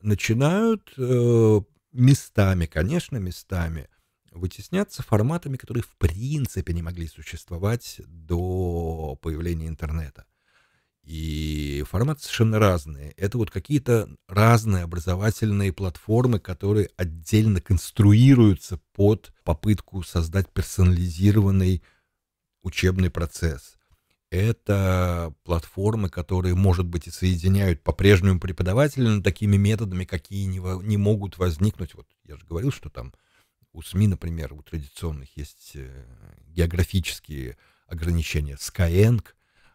начинают э, местами, конечно, местами – вытесняться форматами, которые в принципе не могли существовать до появления интернета. И форматы совершенно разные. Это вот какие-то разные образовательные платформы, которые отдельно конструируются под попытку создать персонализированный учебный процесс. Это платформы, которые, может быть, и соединяют по-прежнему преподавателя, такими методами, какие не, не могут возникнуть. Вот я же говорил, что там у СМИ, например, у традиционных есть э, географические ограничения. Skyeng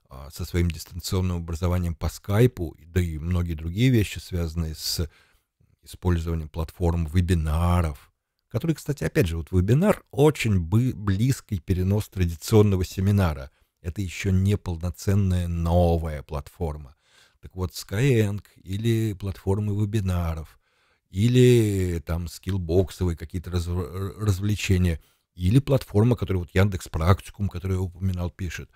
а, со своим дистанционным образованием по скайпу, да и многие другие вещи, связанные с использованием платформ вебинаров, которые, кстати, опять же, вот вебинар очень бы близкий перенос традиционного семинара. Это еще не полноценная новая платформа. Так вот, Skyeng или платформы вебинаров, или там скиллбоксовые какие-то раз, э, развлечения, или платформа, которую вот Яндекс Практикум, которую я упоминал, пишет.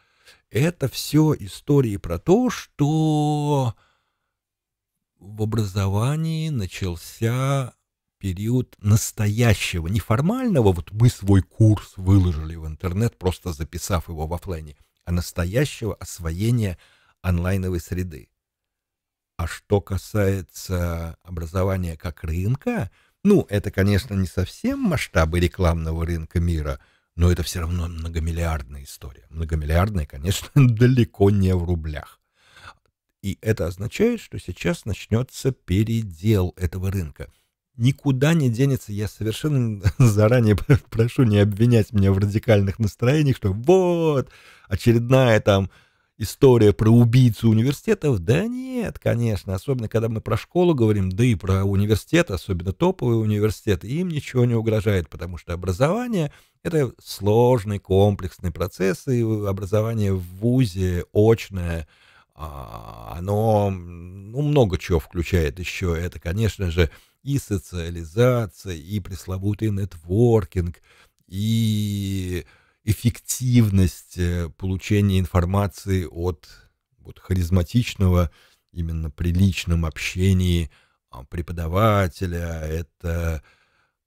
Это все истории про то, что в образовании начался период настоящего, неформального, вот мы свой курс выложили в интернет, просто записав его в офлайне, а настоящего освоения онлайновой среды. А что касается образования как рынка, ну, это, конечно, не совсем масштабы рекламного рынка мира, но это все равно многомиллиардная история. Многомиллиардная, конечно, далеко не в рублях. И это означает, что сейчас начнется передел этого рынка. Никуда не денется, я совершенно заранее прошу не обвинять меня в радикальных настроениях, что вот, очередная там история про убийцу университетов? Да нет, конечно, особенно когда мы про школу говорим, да и про университет, особенно топовые университеты, им ничего не угрожает, потому что образование — это сложный, комплексный процесс, и образование в ВУЗе очное, а, оно ну, много чего включает еще. Это, конечно же, и социализация, и пресловутый нетворкинг, и эффективность э, получения информации от вот, харизматичного, именно при личном общении а, преподавателя, это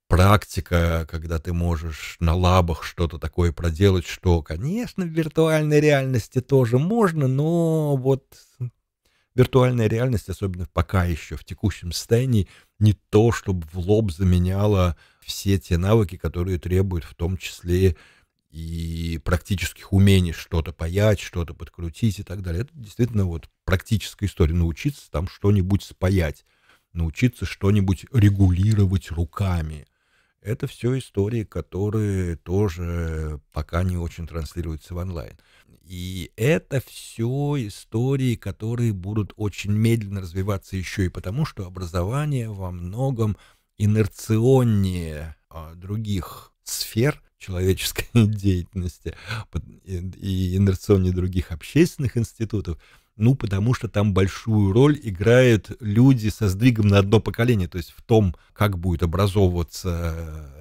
практика, когда ты можешь на лабах что-то такое проделать, что, конечно, в виртуальной реальности тоже можно, но вот виртуальная реальность, особенно пока еще в текущем состоянии, не то, чтобы в лоб заменяла все те навыки, которые требуют в том числе и практических умений что-то паять, что-то подкрутить и так далее. Это действительно вот практическая история. Научиться там что-нибудь спаять, научиться что-нибудь регулировать руками. Это все истории, которые тоже пока не очень транслируются в онлайн. И это все истории, которые будут очень медленно развиваться еще и потому, что образование во многом инерционнее а, других сфер человеческой деятельности и инерционнее других общественных институтов, ну, потому что там большую роль играют люди со сдвигом на одно поколение, то есть в том, как будет образовываться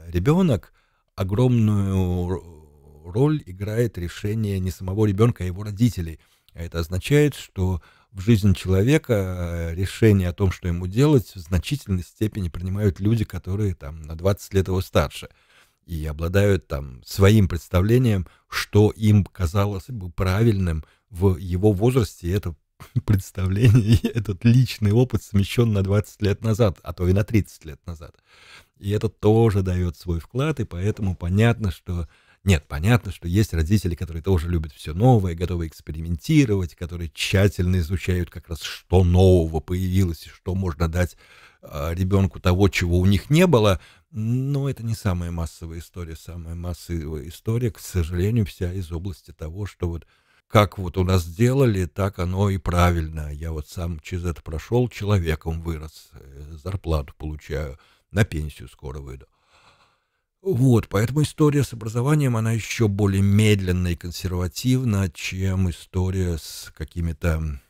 э, ребенок, огромную роль играет решение не самого ребенка, а его родителей. А это означает, что в жизнь человека э, решение о том, что ему делать, в значительной степени принимают люди, которые там на 20 лет его старше и обладают там своим представлением, что им казалось бы правильным в его возрасте. Это представление, этот личный опыт смещен на 20 лет назад, а то и на 30 лет назад. И это тоже дает свой вклад, и поэтому понятно, что нет, понятно, что есть родители, которые тоже любят все новое, готовы экспериментировать, которые тщательно изучают как раз, что нового появилось и что можно дать э, а, ребенку того, чего у них не было. Но это не самая массовая история. Самая массовая история, к сожалению, вся из области того, что вот как вот у нас сделали, так оно и правильно. Я вот сам через это прошел, человеком вырос, э, зарплату получаю, на пенсию скоро выйду. Вот, поэтому история с образованием, она еще более медленна и консервативна, чем история с какими-то,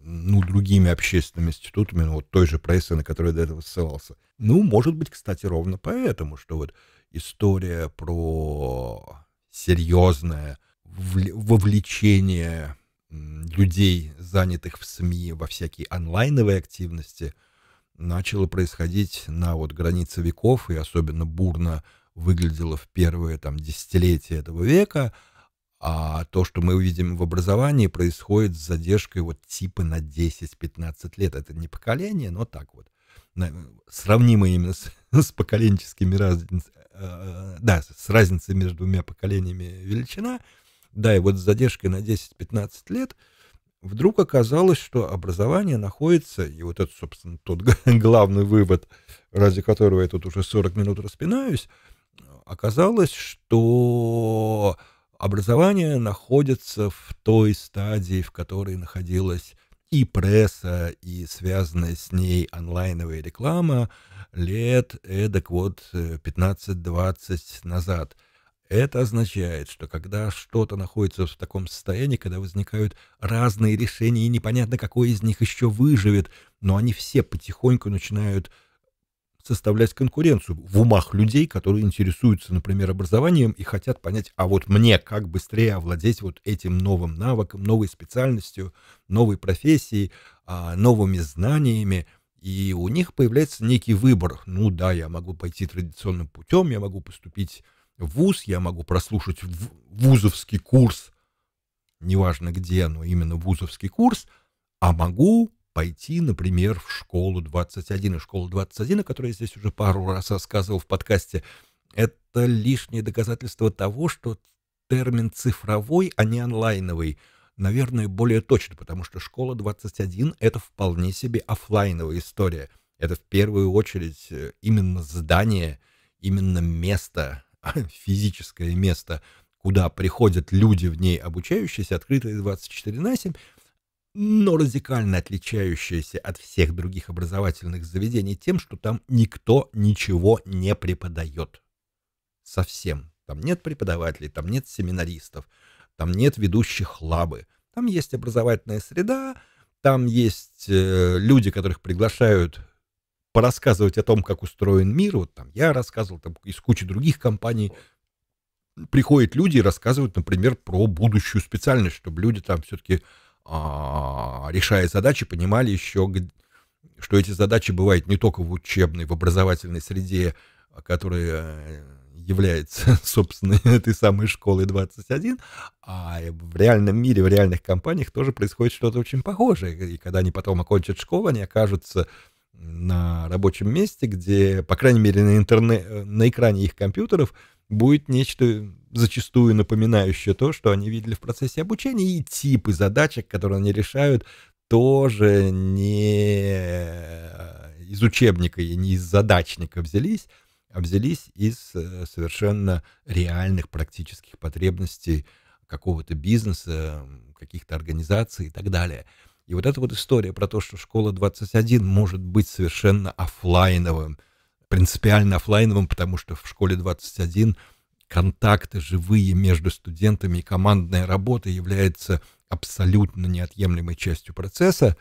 ну, другими общественными институтами, ну, вот той же прессы, на которую я до этого ссылался. Ну, может быть, кстати, ровно поэтому, что вот история про серьезное вовлечение людей, занятых в СМИ, во всякие онлайновые активности, начала происходить на вот границе веков и особенно бурно выглядело в первые там десятилетия этого века, а то, что мы увидим в образовании, происходит с задержкой вот типа на 10-15 лет. Это не поколение, но так вот сравнимые именно с, с поколенческими разницами, э, э, да, с разницей между двумя поколениями величина, да, и вот с задержкой на 10-15 лет, вдруг оказалось, что образование находится, и вот это, собственно, тот главный вывод, ради которого я тут уже 40 минут распинаюсь, оказалось, что образование находится в той стадии, в которой находилось и пресса, и связанная с ней онлайновая реклама лет эдак вот 15-20 э, назад. Это означает, что когда что-то находится в таком состоянии, когда возникают разные решения, и непонятно, какое из них еще выживет, но они все потихоньку начинают э, составлять конкуренцию в умах людей, которые интересуются, например, образованием и хотят понять, а вот мне как быстрее овладеть вот этим новым навыком, новой специальностью, новой профессией, а, новыми знаниями. И у них появляется некий выбор. Ну да, я могу пойти традиционным путем, я могу поступить в вуз, я могу прослушать вузовский курс, неважно где, но именно вузовский курс, а могу пойти, например, в школу 21. И школа 21, о которой я здесь уже пару раз рассказывал в подкасте, это лишнее доказательство того, что термин цифровой, а не онлайновый, наверное, более точно, потому что школа 21 — это вполне себе офлайновая история. Это в первую очередь э, именно здание, именно место, физическое место, куда приходят люди в ней обучающиеся, открытые 24 на 7, но радикально отличающаяся от всех других образовательных заведений тем, что там никто ничего не преподает. Совсем. Там нет преподавателей, там нет семинаристов, там нет ведущих лабы. Там есть образовательная среда, там есть э, люди, которых приглашают порассказывать о том, как устроен мир. Вот там я рассказывал, там из кучи других компаний приходят люди и рассказывают, например, про будущую специальность, чтобы люди там все-таки а, решая задачи, понимали еще, что эти задачи бывают не только в учебной, в образовательной среде, которая э, является, собственно, этой самой школой 21, а в реальном мире, в реальных компаниях тоже происходит что-то очень похожее. И когда они потом окончат школу, они окажутся на рабочем месте, где, по крайней мере, на, интерне... Э, на экране их компьютеров будет нечто зачастую напоминающее то, что они видели в процессе обучения, и типы задачек, которые они решают, тоже не из учебника и не из задачника взялись, а взялись из э, совершенно реальных практических потребностей какого-то бизнеса, каких-то организаций и так далее. И вот эта вот история про то, что школа 21 может быть совершенно офлайновым, принципиально офлайновым, потому что в школе 21 контакты живые между студентами и командная работа является абсолютно неотъемлемой частью процесса.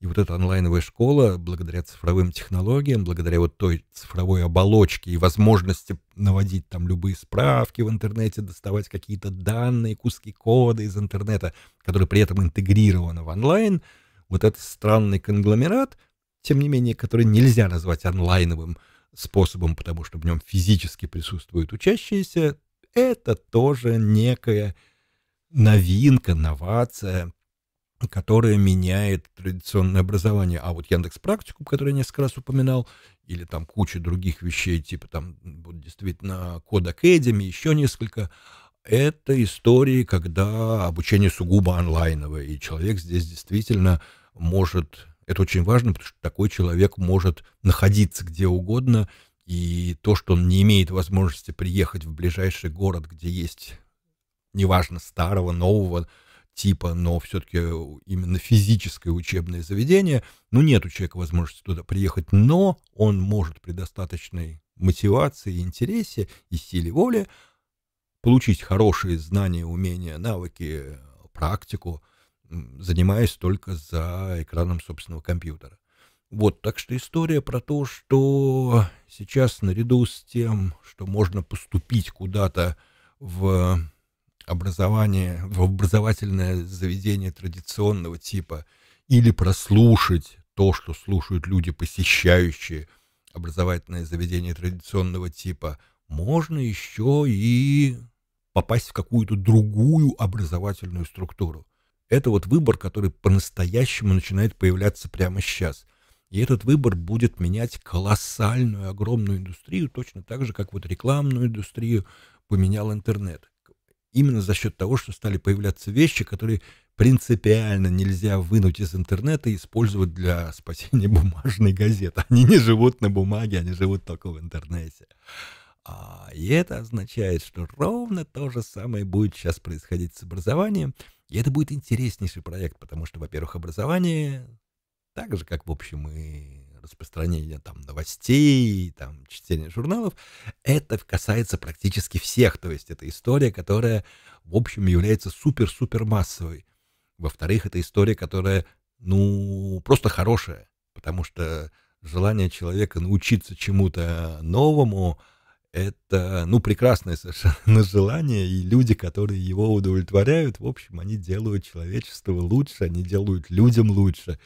И вот эта онлайновая школа, благодаря цифровым технологиям, благодаря вот той цифровой оболочке и возможности наводить там любые справки в интернете, доставать какие-то данные, куски кода из интернета, которые при этом интегрированы в онлайн, вот этот странный конгломерат, тем не менее, который нельзя назвать онлайновым, способом, потому что в нем физически присутствуют учащиеся, это тоже некая новинка, новация, которая меняет традиционное образование. А вот Яндекс Практику, который я несколько раз упоминал, или там куча других вещей, типа там вот действительно Код Академи, еще несколько, это истории, когда обучение сугубо онлайновое, и человек здесь действительно может это очень важно, потому что такой человек может находиться где угодно, и то, что он не имеет возможности приехать в ближайший город, где есть, неважно, старого, нового типа, но все-таки именно физическое учебное заведение, ну, нет у человека возможности туда приехать, но он может при достаточной мотивации, интересе и силе воли получить хорошие знания, умения, навыки, практику – занимаясь только за экраном собственного компьютера. Вот, так что история про то, что сейчас наряду с тем, что можно поступить куда-то в образование, в образовательное заведение традиционного типа, или прослушать то, что слушают люди, посещающие образовательное заведение традиционного типа, можно еще и попасть в какую-то другую образовательную структуру. Это вот выбор, который по-настоящему начинает появляться прямо сейчас. И этот выбор будет менять колоссальную, огромную индустрию, точно так же, как вот рекламную индустрию поменял интернет. Именно за счет того, что стали появляться вещи, которые принципиально нельзя вынуть из интернета и использовать для спасения бумажной газеты. Они не живут на бумаге, они живут только в интернете. А, и это означает, что ровно то же самое будет сейчас происходить с образованием – и это будет интереснейший проект, потому что, во-первых, образование, так же, как, в общем, и распространение там новостей, там чтение журналов, это касается практически всех. То есть это история, которая, в общем, является супер-супер массовой. Во-вторых, это история, которая, ну, просто хорошая, потому что желание человека научиться чему-то новому — это, ну, прекрасное совершенно желание, и люди, которые его удовлетворяют, в общем, они делают человечество лучше, они делают людям лучше.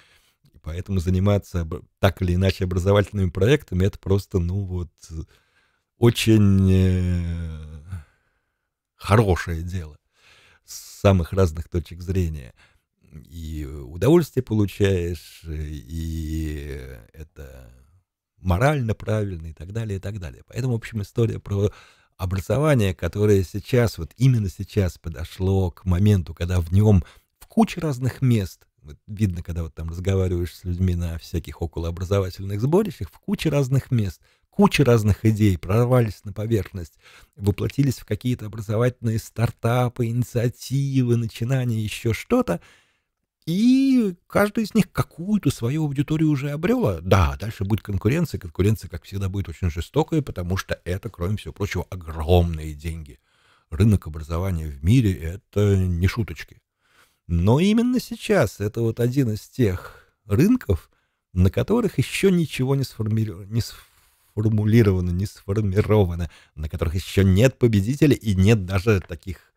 И поэтому заниматься так или иначе образовательными проектами, это просто, ну, вот, очень э, хорошее дело с самых разных точек зрения. И удовольствие получаешь, и это морально правильно и так далее, и так далее. Поэтому, в общем, история про образование, которое сейчас, вот именно сейчас подошло к моменту, когда в нем в куче разных мест, вот видно, когда вот там разговариваешь с людьми на всяких околообразовательных сборищах, в куче разных мест, куча разных идей прорвались на поверхность, воплотились в какие-то образовательные стартапы, инициативы, начинания, еще что-то — и каждый из них какую-то свою аудиторию уже обрела. Да, дальше будет конкуренция. Конкуренция, как всегда, будет очень жестокая, потому что это, кроме всего прочего, огромные деньги. Рынок образования в мире — это не шуточки. Но именно сейчас это вот один из тех рынков, на которых еще ничего не, сформи... не сформулировано, не сформировано, на которых еще нет победителя и нет даже таких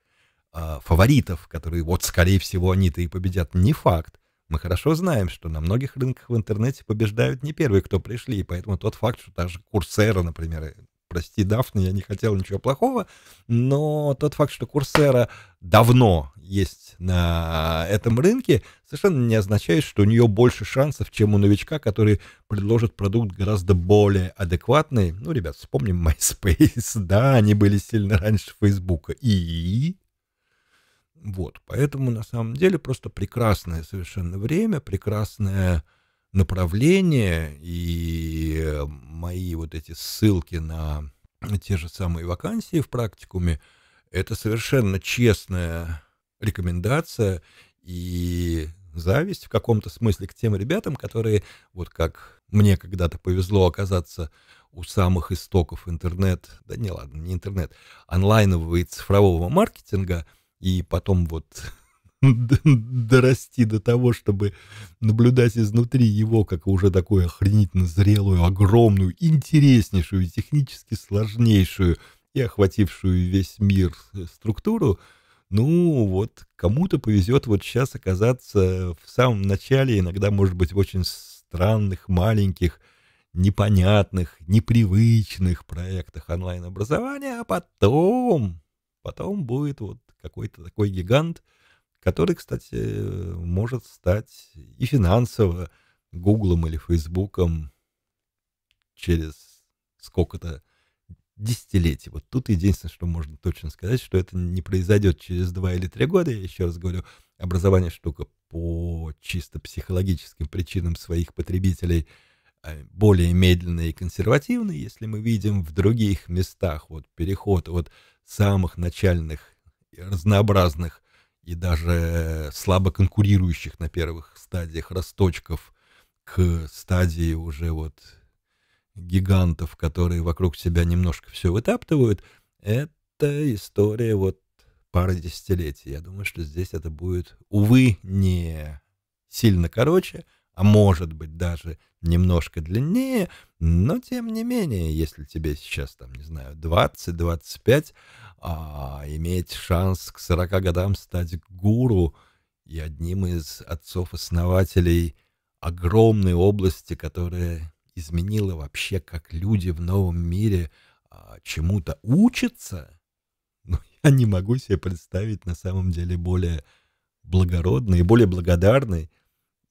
а, фаворитов, которые вот, скорее всего, они-то и победят, не факт. Мы хорошо знаем, что на многих рынках в интернете побеждают не первые, кто пришли, и поэтому тот факт, что даже Курсера, например, э, прости, Дафна, я не хотел ничего плохого, но тот факт, что Курсера давно есть на этом рынке, совершенно не означает, что у нее больше шансов, чем у новичка, который предложит продукт гораздо более адекватный. Ну, ребят, вспомним MySpace, да, они были сильно раньше Фейсбука. И вот, поэтому на самом деле просто прекрасное совершенно время, прекрасное направление и э, мои вот эти ссылки на те же самые вакансии в практикуме, это совершенно честная рекомендация и зависть в каком-то смысле к тем ребятам, которые, вот как мне когда-то повезло оказаться у самых истоков интернет, да не ладно, не интернет, онлайнового и цифрового маркетинга – и потом вот дорасти до того, чтобы наблюдать изнутри его, как уже такую охренительно зрелую, огромную, интереснейшую, технически сложнейшую и охватившую весь мир э, структуру, ну вот кому-то повезет вот сейчас оказаться в самом начале, иногда, может быть, в очень странных, маленьких, непонятных, непривычных проектах онлайн-образования, а потом, потом будет вот какой-то такой гигант, который, кстати, э, может стать и финансово Гуглом или Фейсбуком через сколько-то десятилетий. Вот тут единственное, что можно точно сказать, что это не произойдет через два или три года. Я еще раз говорю, образование штука по чисто психологическим причинам своих потребителей э, более медленные и консервативные, если мы видим в других местах вот переход от самых начальных разнообразных и даже э, слабо конкурирующих на первых стадиях росточков к стадии уже вот гигантов, которые вокруг себя немножко все вытаптывают, это история вот пары десятилетий. Я думаю, что здесь это будет, увы, не сильно короче, а может быть даже немножко длиннее, но тем не менее, если тебе сейчас там, не знаю, 20-25, а иметь шанс к 40 годам стать гуру и одним из отцов-основателей огромной области, которая изменила вообще, как люди в новом мире а, чему-то учатся, ну, я не могу себе представить на самом деле более благородный более благодарный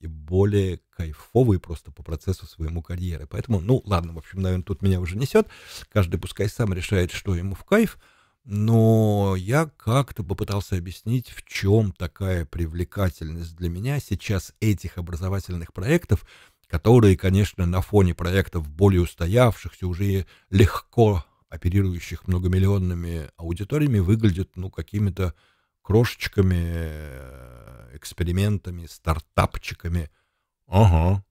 и более кайфовый просто по процессу своему карьеры. Поэтому, ну, ладно, в общем, наверное, тут меня уже несет. Каждый пускай сам решает, что ему в кайф — но я как-то попытался объяснить, в чем такая привлекательность для меня сейчас этих образовательных проектов, которые, конечно, на фоне проектов более устоявшихся, уже легко оперирующих многомиллионными аудиториями, выглядят ну, какими-то крошечками, э, экспериментами, стартапчиками. Ага.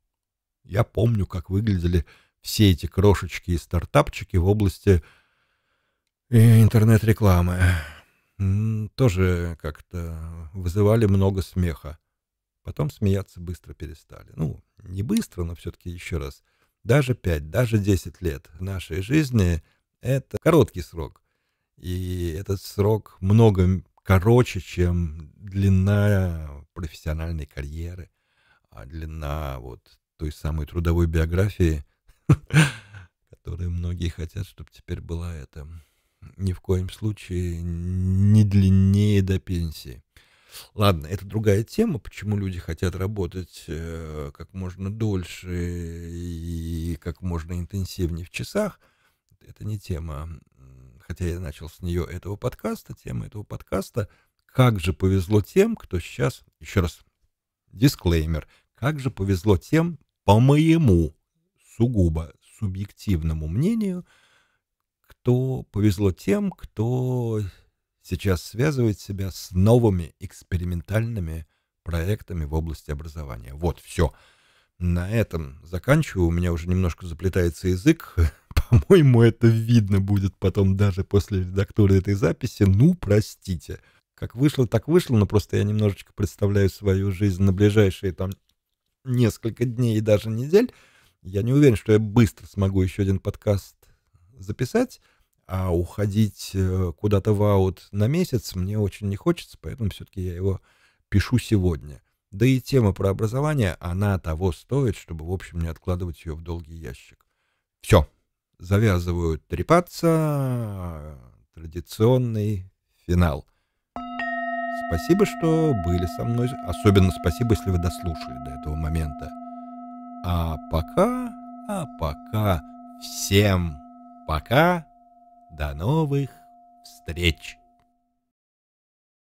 Я помню, как выглядели все эти крошечки и стартапчики в области и интернет-рекламы. Тоже как-то вызывали много смеха. Потом смеяться быстро перестали. Ну, не быстро, но все-таки еще раз. Даже 5, даже 10 лет нашей жизни — это короткий срок. И этот срок много короче, чем длина профессиональной карьеры, а длина вот той самой трудовой биографии, которую многие хотят, чтобы теперь была это ни в коем случае не длиннее до пенсии. Ладно, это другая тема, почему люди хотят работать э, как можно дольше и как можно интенсивнее в часах. Это не тема, хотя я начал с нее этого подкаста, тема этого подкаста. Как же повезло тем, кто сейчас, еще раз, дисклеймер, как же повезло тем, по моему сугубо субъективному мнению – то повезло тем, кто сейчас связывает себя с новыми экспериментальными проектами в области образования. Вот, все. На этом заканчиваю. У меня уже немножко заплетается язык. По-моему, это видно будет потом даже после редактуры этой записи. Ну, простите. Как вышло, так вышло, но просто я немножечко представляю свою жизнь на ближайшие там несколько дней и даже недель. Я не уверен, что я быстро смогу еще один подкаст записать а уходить э, куда-то в аут на месяц мне очень не хочется, поэтому все-таки я его пишу сегодня. Да и тема про образование, она того стоит, чтобы, в общем, не откладывать ее в долгий ящик. Все, завязываю трепаться, традиционный финал. Спасибо, что были со мной. Особенно спасибо, если вы дослушали до этого момента. А пока, а пока, всем пока. До новых встреч!